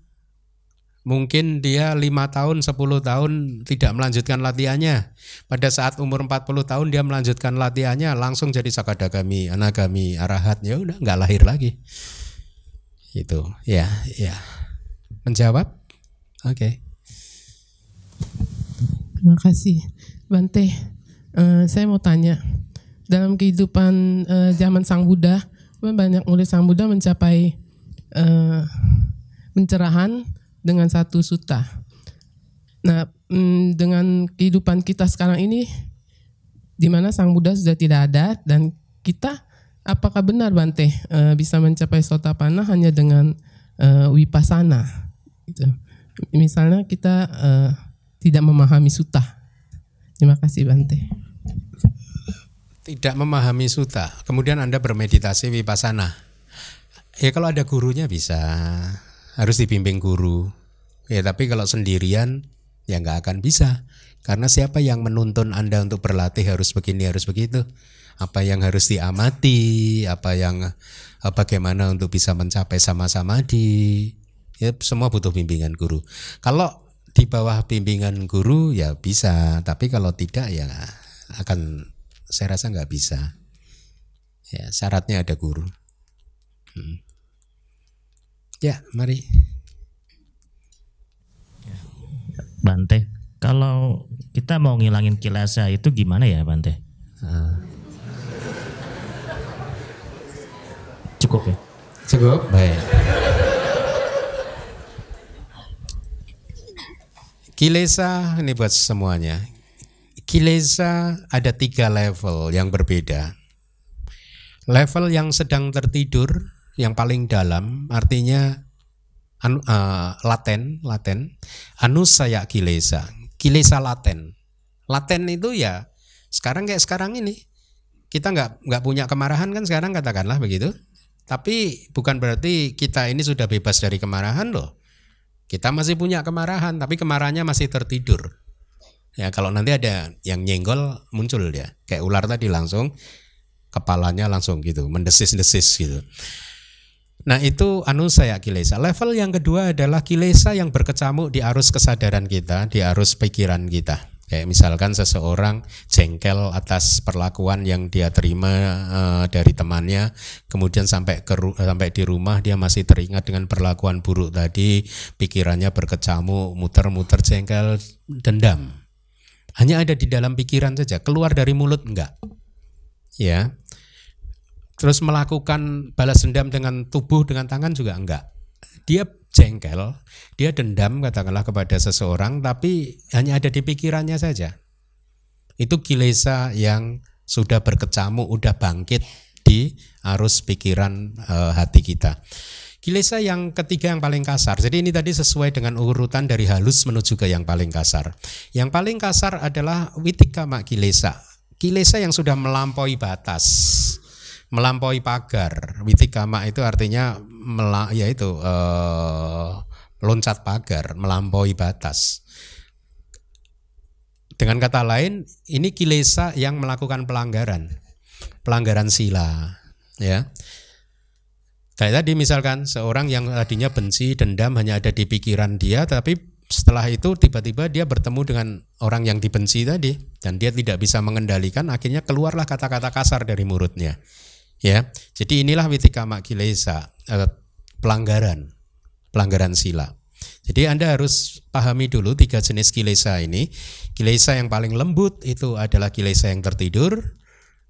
Mungkin dia lima tahun, 10 tahun tidak melanjutkan latihannya. Pada saat umur 40 tahun dia melanjutkan latihannya langsung jadi sakadagami, anagami, arahat. Ya udah nggak lahir lagi. Itu. Ya, ya. Menjawab? Oke. Okay. Terima kasih. Bante, uh, saya mau tanya. Dalam kehidupan uh, zaman Sang Buddha, banyak murid Sang Buddha mencapai uh, pencerahan dengan satu suta. Nah, mm, dengan kehidupan kita sekarang ini, di mana Sang Buddha sudah tidak ada dan kita apakah benar Bante eh, bisa mencapai sota panah hanya dengan eh, wipasana? Gitu. Misalnya kita eh, tidak memahami suta. Terima kasih Bante. Tidak memahami suta, kemudian Anda bermeditasi wipasana. Ya kalau ada gurunya bisa harus dibimbing guru. Ya, tapi kalau sendirian ya nggak akan bisa. Karena siapa yang menuntun Anda untuk berlatih harus begini, harus begitu? Apa yang harus diamati, apa yang eh, bagaimana untuk bisa mencapai sama-sama di ya semua butuh bimbingan guru. Kalau di bawah bimbingan guru ya bisa, tapi kalau tidak ya akan saya rasa nggak bisa. Ya, syaratnya ada guru. Hmm. Ya, mari. Bante, kalau kita mau ngilangin kilasa itu gimana ya, Bante? Uh. Cukup ya? Cukup, baik. Kilesa ini buat semuanya. Kilesa ada tiga level yang berbeda. Level yang sedang tertidur, yang paling dalam artinya anu, uh, laten laten saya kilesa kilesa laten laten itu ya sekarang kayak sekarang ini kita nggak nggak punya kemarahan kan sekarang katakanlah begitu tapi bukan berarti kita ini sudah bebas dari kemarahan loh kita masih punya kemarahan tapi kemarahannya masih tertidur ya kalau nanti ada yang nyenggol muncul ya kayak ular tadi langsung kepalanya langsung gitu mendesis-desis gitu Nah itu anu saya kilesa. Level yang kedua adalah kilesa yang berkecamuk di arus kesadaran kita, di arus pikiran kita. Kayak misalkan seseorang jengkel atas perlakuan yang dia terima e, dari temannya, kemudian sampai ke sampai di rumah dia masih teringat dengan perlakuan buruk tadi, pikirannya berkecamuk, muter-muter jengkel, dendam. Hanya ada di dalam pikiran saja, keluar dari mulut enggak. Ya, terus melakukan balas dendam dengan tubuh dengan tangan juga enggak dia jengkel dia dendam katakanlah kepada seseorang tapi hanya ada di pikirannya saja itu gilesa yang sudah berkecamuk udah bangkit di arus pikiran e, hati kita Gilesa yang ketiga yang paling kasar. Jadi ini tadi sesuai dengan urutan dari halus menuju ke yang paling kasar. Yang paling kasar adalah mak gilesa. Gilesa yang sudah melampaui batas melampaui pagar. Witikama itu artinya mela, yaitu eh, loncat pagar, melampaui batas. Dengan kata lain, ini kilesa yang melakukan pelanggaran, pelanggaran sila, ya. Kayak tadi misalkan seorang yang tadinya benci, dendam hanya ada di pikiran dia, tapi setelah itu tiba-tiba dia bertemu dengan orang yang dibenci tadi dan dia tidak bisa mengendalikan, akhirnya keluarlah kata-kata kasar dari mulutnya. Ya, jadi inilah witika makilesa eh, pelanggaran, pelanggaran sila. Jadi Anda harus pahami dulu tiga jenis kilesa ini. Kilesa yang paling lembut itu adalah kilesa yang tertidur,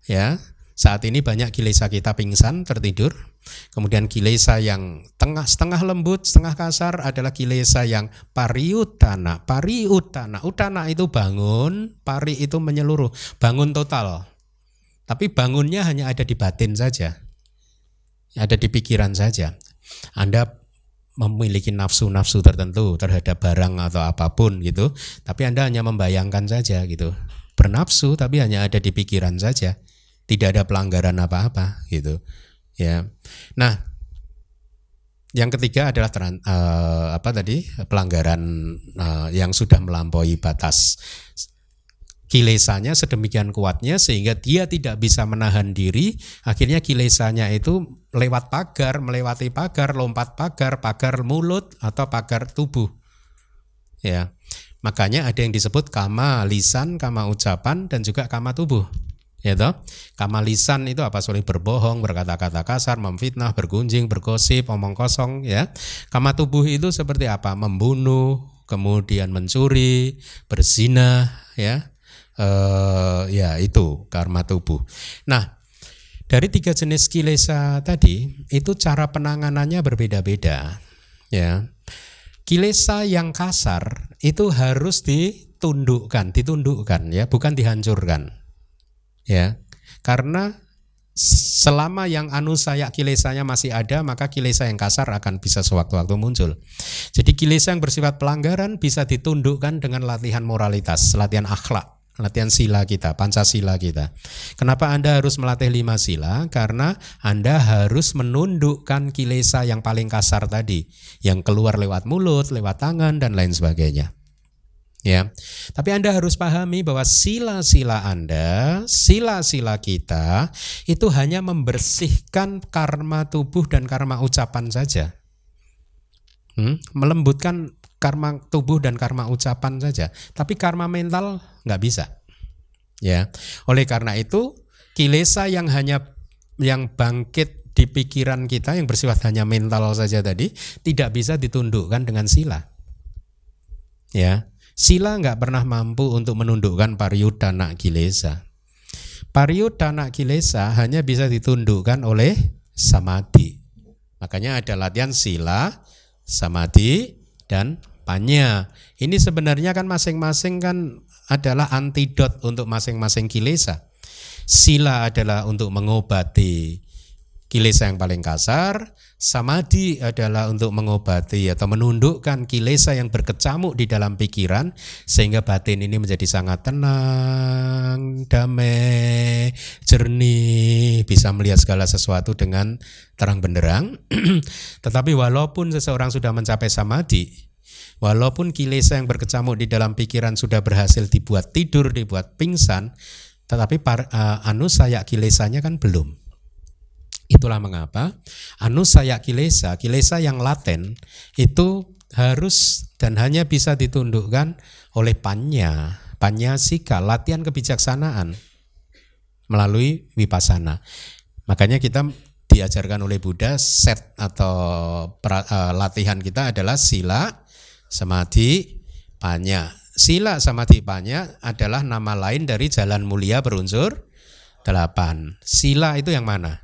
ya. Saat ini banyak kilesa kita pingsan tertidur. Kemudian kilesa yang tengah setengah lembut, setengah kasar adalah kilesa yang pariutana. Pariutana, utana itu bangun, pari itu menyeluruh, bangun total, tapi bangunnya hanya ada di batin saja. Ada di pikiran saja. Anda memiliki nafsu-nafsu tertentu terhadap barang atau apapun gitu, tapi Anda hanya membayangkan saja gitu. Bernafsu tapi hanya ada di pikiran saja. Tidak ada pelanggaran apa-apa gitu. Ya. Nah, yang ketiga adalah teran, uh, apa tadi pelanggaran uh, yang sudah melampaui batas kilesanya sedemikian kuatnya sehingga dia tidak bisa menahan diri akhirnya kilesanya itu lewat pagar melewati pagar lompat pagar pagar mulut atau pagar tubuh ya makanya ada yang disebut kama lisan kama ucapan dan juga kama tubuh ya toh kama lisan itu apa sulit berbohong berkata-kata kasar memfitnah bergunjing bergosip omong kosong ya kama tubuh itu seperti apa membunuh kemudian mencuri berzina ya uh, ya itu karma tubuh. Nah, dari tiga jenis kilesa tadi itu cara penanganannya berbeda-beda, ya. Kilesa yang kasar itu harus ditundukkan, ditundukkan ya, bukan dihancurkan. Ya. Karena selama yang anu saya kilesanya masih ada maka kilesa yang kasar akan bisa sewaktu-waktu muncul jadi kilesa yang bersifat pelanggaran bisa ditundukkan dengan latihan moralitas latihan akhlak latihan sila kita, Pancasila kita. Kenapa Anda harus melatih lima sila? Karena Anda harus menundukkan kilesa yang paling kasar tadi, yang keluar lewat mulut, lewat tangan, dan lain sebagainya. Ya, tapi Anda harus pahami bahwa sila-sila Anda, sila-sila kita itu hanya membersihkan karma tubuh dan karma ucapan saja. Hmm? Melembutkan karma tubuh dan karma ucapan saja. Tapi karma mental nggak bisa. Ya. Oleh karena itu, kilesa yang hanya yang bangkit di pikiran kita yang bersifat hanya mental saja tadi tidak bisa ditundukkan dengan sila. Ya, sila nggak pernah mampu untuk menundukkan pariyudana kilesa. Pariyudana kilesa hanya bisa ditundukkan oleh samadhi. Makanya ada latihan sila, samadhi, dan panya. Ini sebenarnya kan masing-masing kan adalah antidot untuk masing-masing kilesa. Sila adalah untuk mengobati kilesa yang paling kasar, samadhi adalah untuk mengobati atau menundukkan kilesa yang berkecamuk di dalam pikiran sehingga batin ini menjadi sangat tenang, damai, jernih, bisa melihat segala sesuatu dengan terang benderang. Tetapi walaupun seseorang sudah mencapai samadhi, Walaupun kilesa yang berkecamuk di dalam pikiran sudah berhasil dibuat tidur, dibuat pingsan, tetapi par, uh, eh, anusaya kilesanya kan belum. Itulah mengapa anusaya kilesa, kilesa yang laten itu harus dan hanya bisa ditundukkan oleh panya, panya sika, latihan kebijaksanaan melalui wipasana. Makanya kita diajarkan oleh Buddha set atau pra, uh, latihan kita adalah sila, samadhi banyak. Sila samadhi panya adalah nama lain dari jalan mulia berunsur delapan. Sila itu yang mana?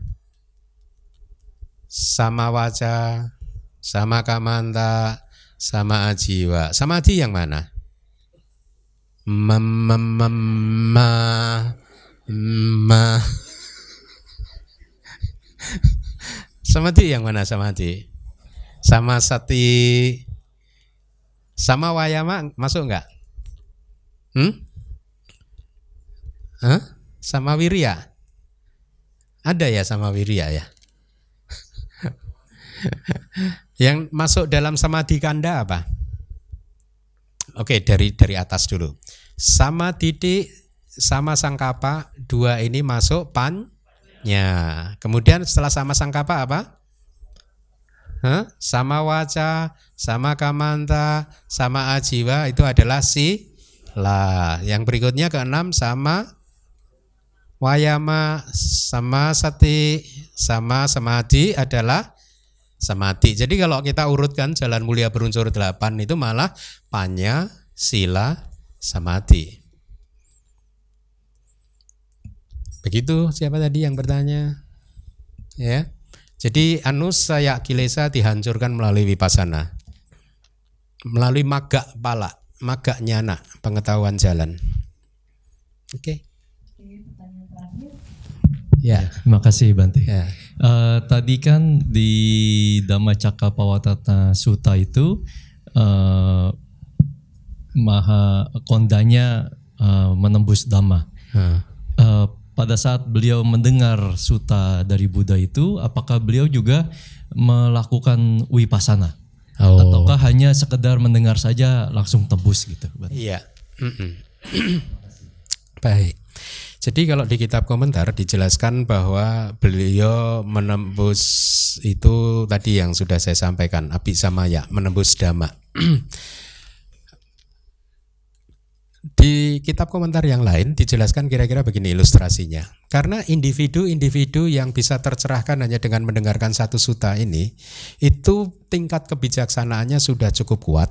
Sama wajah, sama kamanta, sama ajiwa. Samadhi yang mana? Mem, ma. samadhi yang mana samadhi? Sama sati, sama wayama masuk nggak? Hmm? Hah? Sama wirya? Ada ya sama wirya ya? yang masuk dalam samadhi kanda apa? Oke, dari dari atas dulu. Sama titik sama sangkapa dua ini masuk pan Ya, Kemudian setelah sama sangkapa apa? huh? sama waca, sama kamanta, sama ajiwa itu adalah si la. Yang berikutnya keenam sama wayama, sama sati, sama samadhi adalah samadhi. Jadi kalau kita urutkan jalan mulia berunsur delapan itu malah panya, sila, samadhi. Begitu siapa tadi yang bertanya? Ya. Jadi anusaya kilesa dihancurkan melalui wipasana. Melalui maga pala, maga nyana, pengetahuan jalan. Oke. Okay. Ya, terima kasih Bante. Ya. Uh, tadi kan di Dhamma Cakka Pawatata Suta itu uh, maha kondanya uh, menembus dhamma. Hmm. Uh, pada saat beliau mendengar suta dari Buddha itu, apakah beliau juga melakukan wipasana? Oh. Ataukah hanya sekedar mendengar saja langsung tembus gitu? Iya. Baik. Jadi kalau di kitab komentar dijelaskan bahwa beliau menembus itu tadi yang sudah saya sampaikan, abhi samaya, menembus dhamma. Di kitab komentar yang lain dijelaskan kira-kira begini ilustrasinya. Karena individu-individu yang bisa tercerahkan hanya dengan mendengarkan satu suta ini, itu tingkat kebijaksanaannya sudah cukup kuat,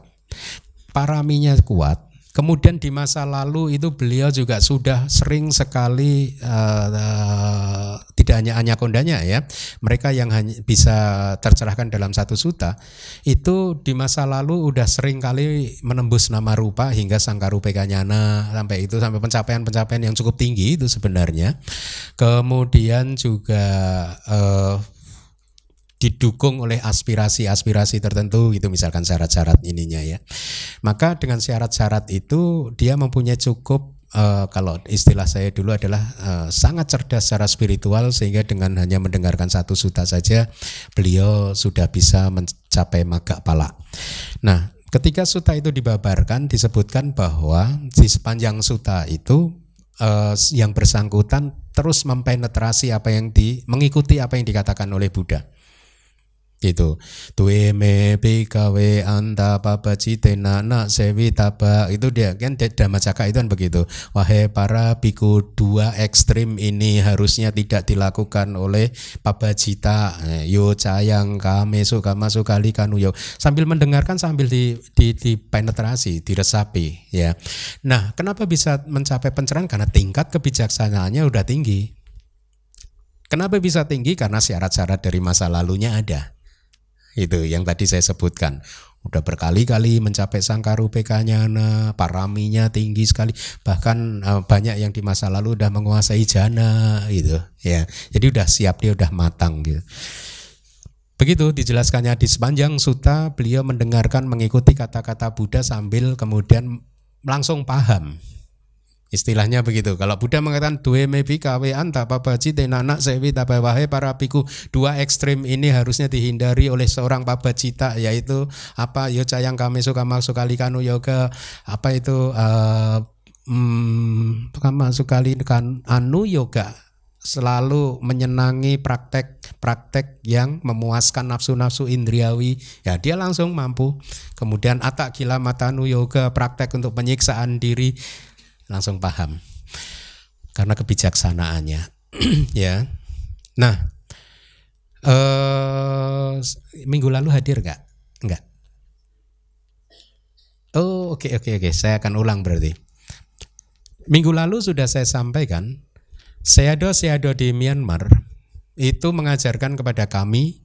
paraminya kuat, Kemudian di masa lalu itu beliau juga sudah sering sekali uh, uh, tidak hanya kondanya ya mereka yang hanya bisa tercerahkan dalam satu suta itu di masa lalu udah sering kali menembus nama rupa hingga sangkaru nyana sampai itu sampai pencapaian-pencapaian yang cukup tinggi itu sebenarnya kemudian juga eh, didukung oleh aspirasi-aspirasi tertentu gitu misalkan syarat-syarat ininya ya maka dengan syarat-syarat itu dia mempunyai cukup Eh, kalau istilah saya dulu adalah eh, sangat cerdas secara spiritual sehingga dengan hanya mendengarkan satu suta saja beliau sudah bisa mencapai maga pala. Nah, ketika suta itu dibabarkan disebutkan bahwa di sepanjang suta itu eh, yang bersangkutan terus mempenetrasi apa yang di mengikuti apa yang dikatakan oleh Buddha itu tuwe me pikawe anta papa cite nana sewi taba itu dia kan dhamma caka itu kan begitu wahai para biku dua ekstrim ini harusnya tidak dilakukan oleh papa cita eh, yo cayang kame suka masuk kali kanu yo sambil mendengarkan sambil di, di, di penetrasi diresapi ya nah kenapa bisa mencapai pencerahan karena tingkat kebijaksanaannya udah tinggi Kenapa bisa tinggi? Karena syarat-syarat dari masa lalunya ada itu yang tadi saya sebutkan udah berkali-kali mencapai sangka nya nah, paraminya tinggi sekali bahkan eh, banyak yang di masa lalu udah menguasai jana gitu ya jadi udah siap dia udah matang gitu Begitu dijelaskannya di sepanjang suta, beliau mendengarkan mengikuti kata-kata Buddha sambil kemudian langsung paham Istilahnya begitu. Kalau Buddha mengatakan dua mebi kawe anta pabaji tenanak sewi tabawahe para piku. Dua ekstrem ini harusnya dihindari oleh seorang cita yaitu apa yo cayang kami suka masuk kali kanu yoga apa itu uh, eh, hmm, masuk kali kan anu yoga selalu menyenangi praktek-praktek yang memuaskan nafsu-nafsu indriawi ya dia langsung mampu kemudian atak gila matanu yoga praktek untuk penyiksaan diri langsung paham karena kebijaksanaannya ya nah eh minggu lalu hadir nggak nggak oh oke okay, oke okay, oke okay. saya akan ulang berarti minggu lalu sudah saya sampaikan seado seado di Myanmar itu mengajarkan kepada kami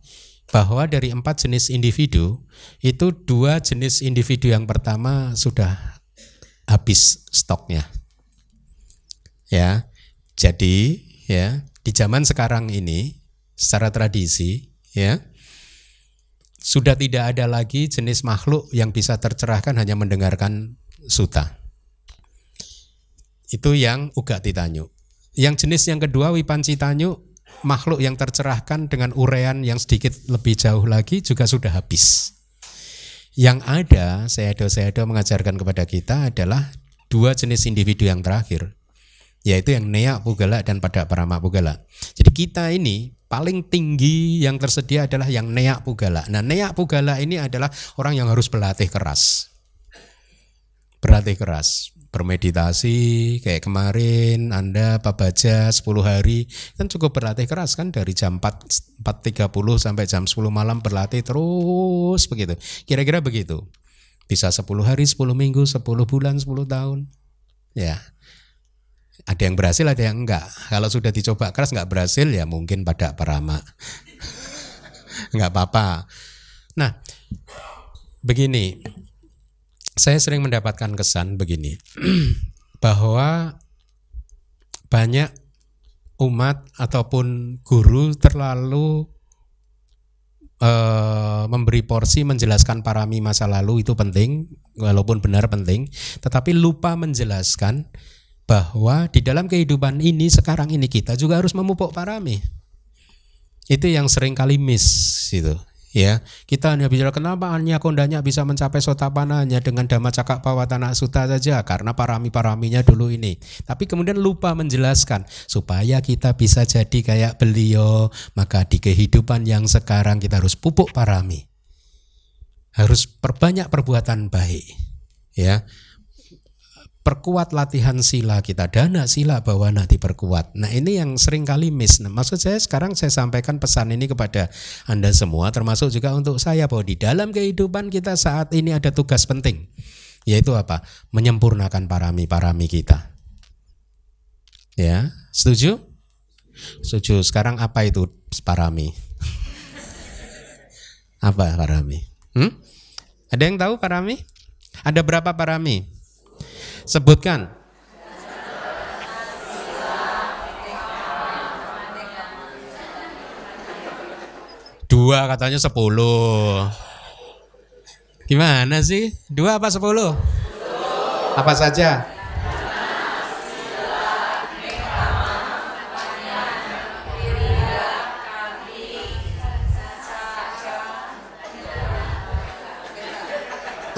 bahwa dari empat jenis individu itu dua jenis individu yang pertama sudah habis stoknya Ya. Jadi, ya, di zaman sekarang ini secara tradisi, ya, sudah tidak ada lagi jenis makhluk yang bisa tercerahkan hanya mendengarkan suta. Itu yang uga titanyu. Yang jenis yang kedua wipancitanyu makhluk yang tercerahkan dengan urean yang sedikit lebih jauh lagi juga sudah habis. Yang ada, saya saya do mengajarkan kepada kita adalah dua jenis individu yang terakhir yaitu yang Nea Pugala dan pada Parama Pugala. Jadi kita ini paling tinggi yang tersedia adalah yang Nea Pugala. Nah, Nea Pugala ini adalah orang yang harus berlatih keras. Berlatih keras, bermeditasi kayak kemarin Anda Pak Baja 10 hari kan cukup berlatih keras kan dari jam 4 4.30 sampai jam 10 malam berlatih terus begitu. Kira-kira begitu. Bisa 10 hari, 10 minggu, 10 bulan, 10 tahun. Ya ada yang berhasil ada yang enggak kalau sudah dicoba keras enggak berhasil ya mungkin pada parama enggak apa-apa nah begini saya sering mendapatkan kesan begini bahwa banyak umat ataupun guru terlalu e, memberi porsi menjelaskan parami masa lalu itu penting walaupun benar penting tetapi lupa menjelaskan bahwa di dalam kehidupan ini sekarang ini kita juga harus memupuk parami. Itu yang sering kali miss gitu ya kita hanya bicara kenapa hanya kondanya bisa mencapai sotapananya dengan dhamma cakak pawatana suta saja karena parami paraminya dulu ini tapi kemudian lupa menjelaskan supaya kita bisa jadi kayak beliau maka di kehidupan yang sekarang kita harus pupuk parami harus perbanyak perbuatan baik ya perkuat latihan sila kita dana sila nanti perkuat. Nah ini yang sering kali miss. Nah, maksud saya sekarang saya sampaikan pesan ini kepada anda semua termasuk juga untuk saya bahwa di dalam kehidupan kita saat ini ada tugas penting yaitu apa menyempurnakan parami-parami kita. Ya setuju? Setuju. Sekarang apa itu parami? apa parami? Hmm? Ada yang tahu parami? Ada berapa parami? Sebutkan. Dua katanya sepuluh. Gimana sih? Dua apa sepuluh? Apa saja?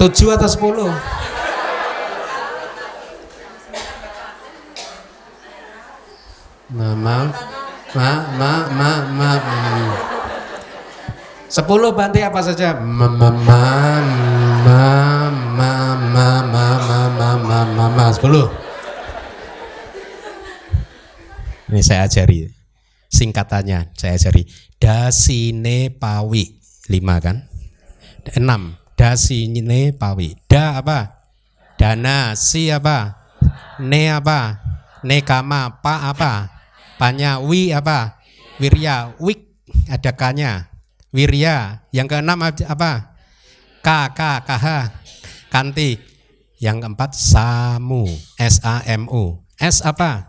Tujuh atau sepuluh? Maaf. ma ma ma ma ma, ma. Sepuluh bantai apa saja? Ma ma ma ma ma ma ma ma ma ma ma ma sepuluh. Ini saya ajari singkatannya saya ajari dasine pawi lima kan enam dasine pawi da apa dana si apa ne apa nekama pa apa Panya wi apa? Wirya, wik ada kanya. Wirya. Yang keenam apa? K, K, KH. Kanti. Yang keempat samu, S A M U. S apa?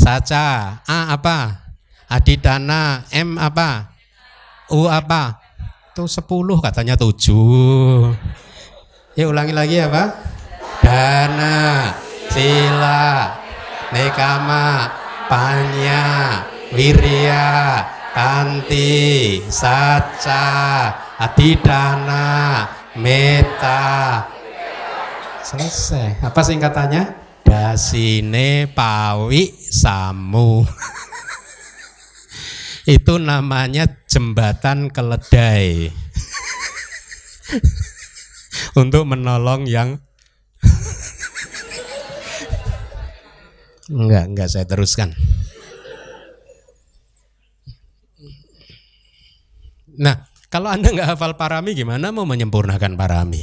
Saca. A apa? Adidana. M apa? U apa? Itu sepuluh katanya tujuh. Ya ulangi lagi apa? Ya, Dana, sila, nekama, panya wirya kanti saca adidana meta selesai apa singkatannya dasine pawi samu itu namanya jembatan keledai untuk menolong yang Enggak, enggak saya teruskan. Nah, kalau Anda nggak hafal parami gimana mau menyempurnakan parami?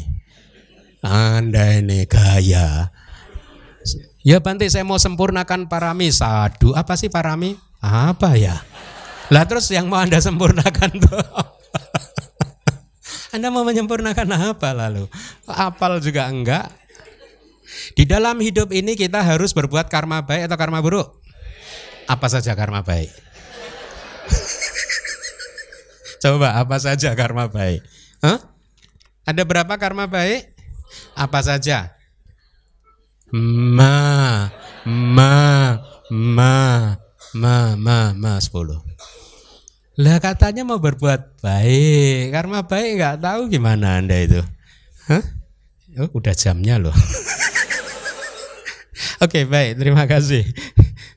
Anda ini gaya. Ya Bante saya mau sempurnakan parami sadu. Apa sih parami? Apa ya? Lah terus yang mau Anda sempurnakan tuh Anda mau menyempurnakan apa lalu? Apal juga enggak, di dalam hidup ini kita harus berbuat karma baik atau karma buruk? Apa saja karma baik? Coba apa saja karma baik? Huh? Ada berapa karma baik? Apa saja? Ma, ma, ma, ma, ma, ma, sepuluh. Lah katanya mau berbuat baik, karma baik nggak tahu gimana anda itu. Hah? Oh, udah jamnya loh. Oke, okay, baik. Terima kasih.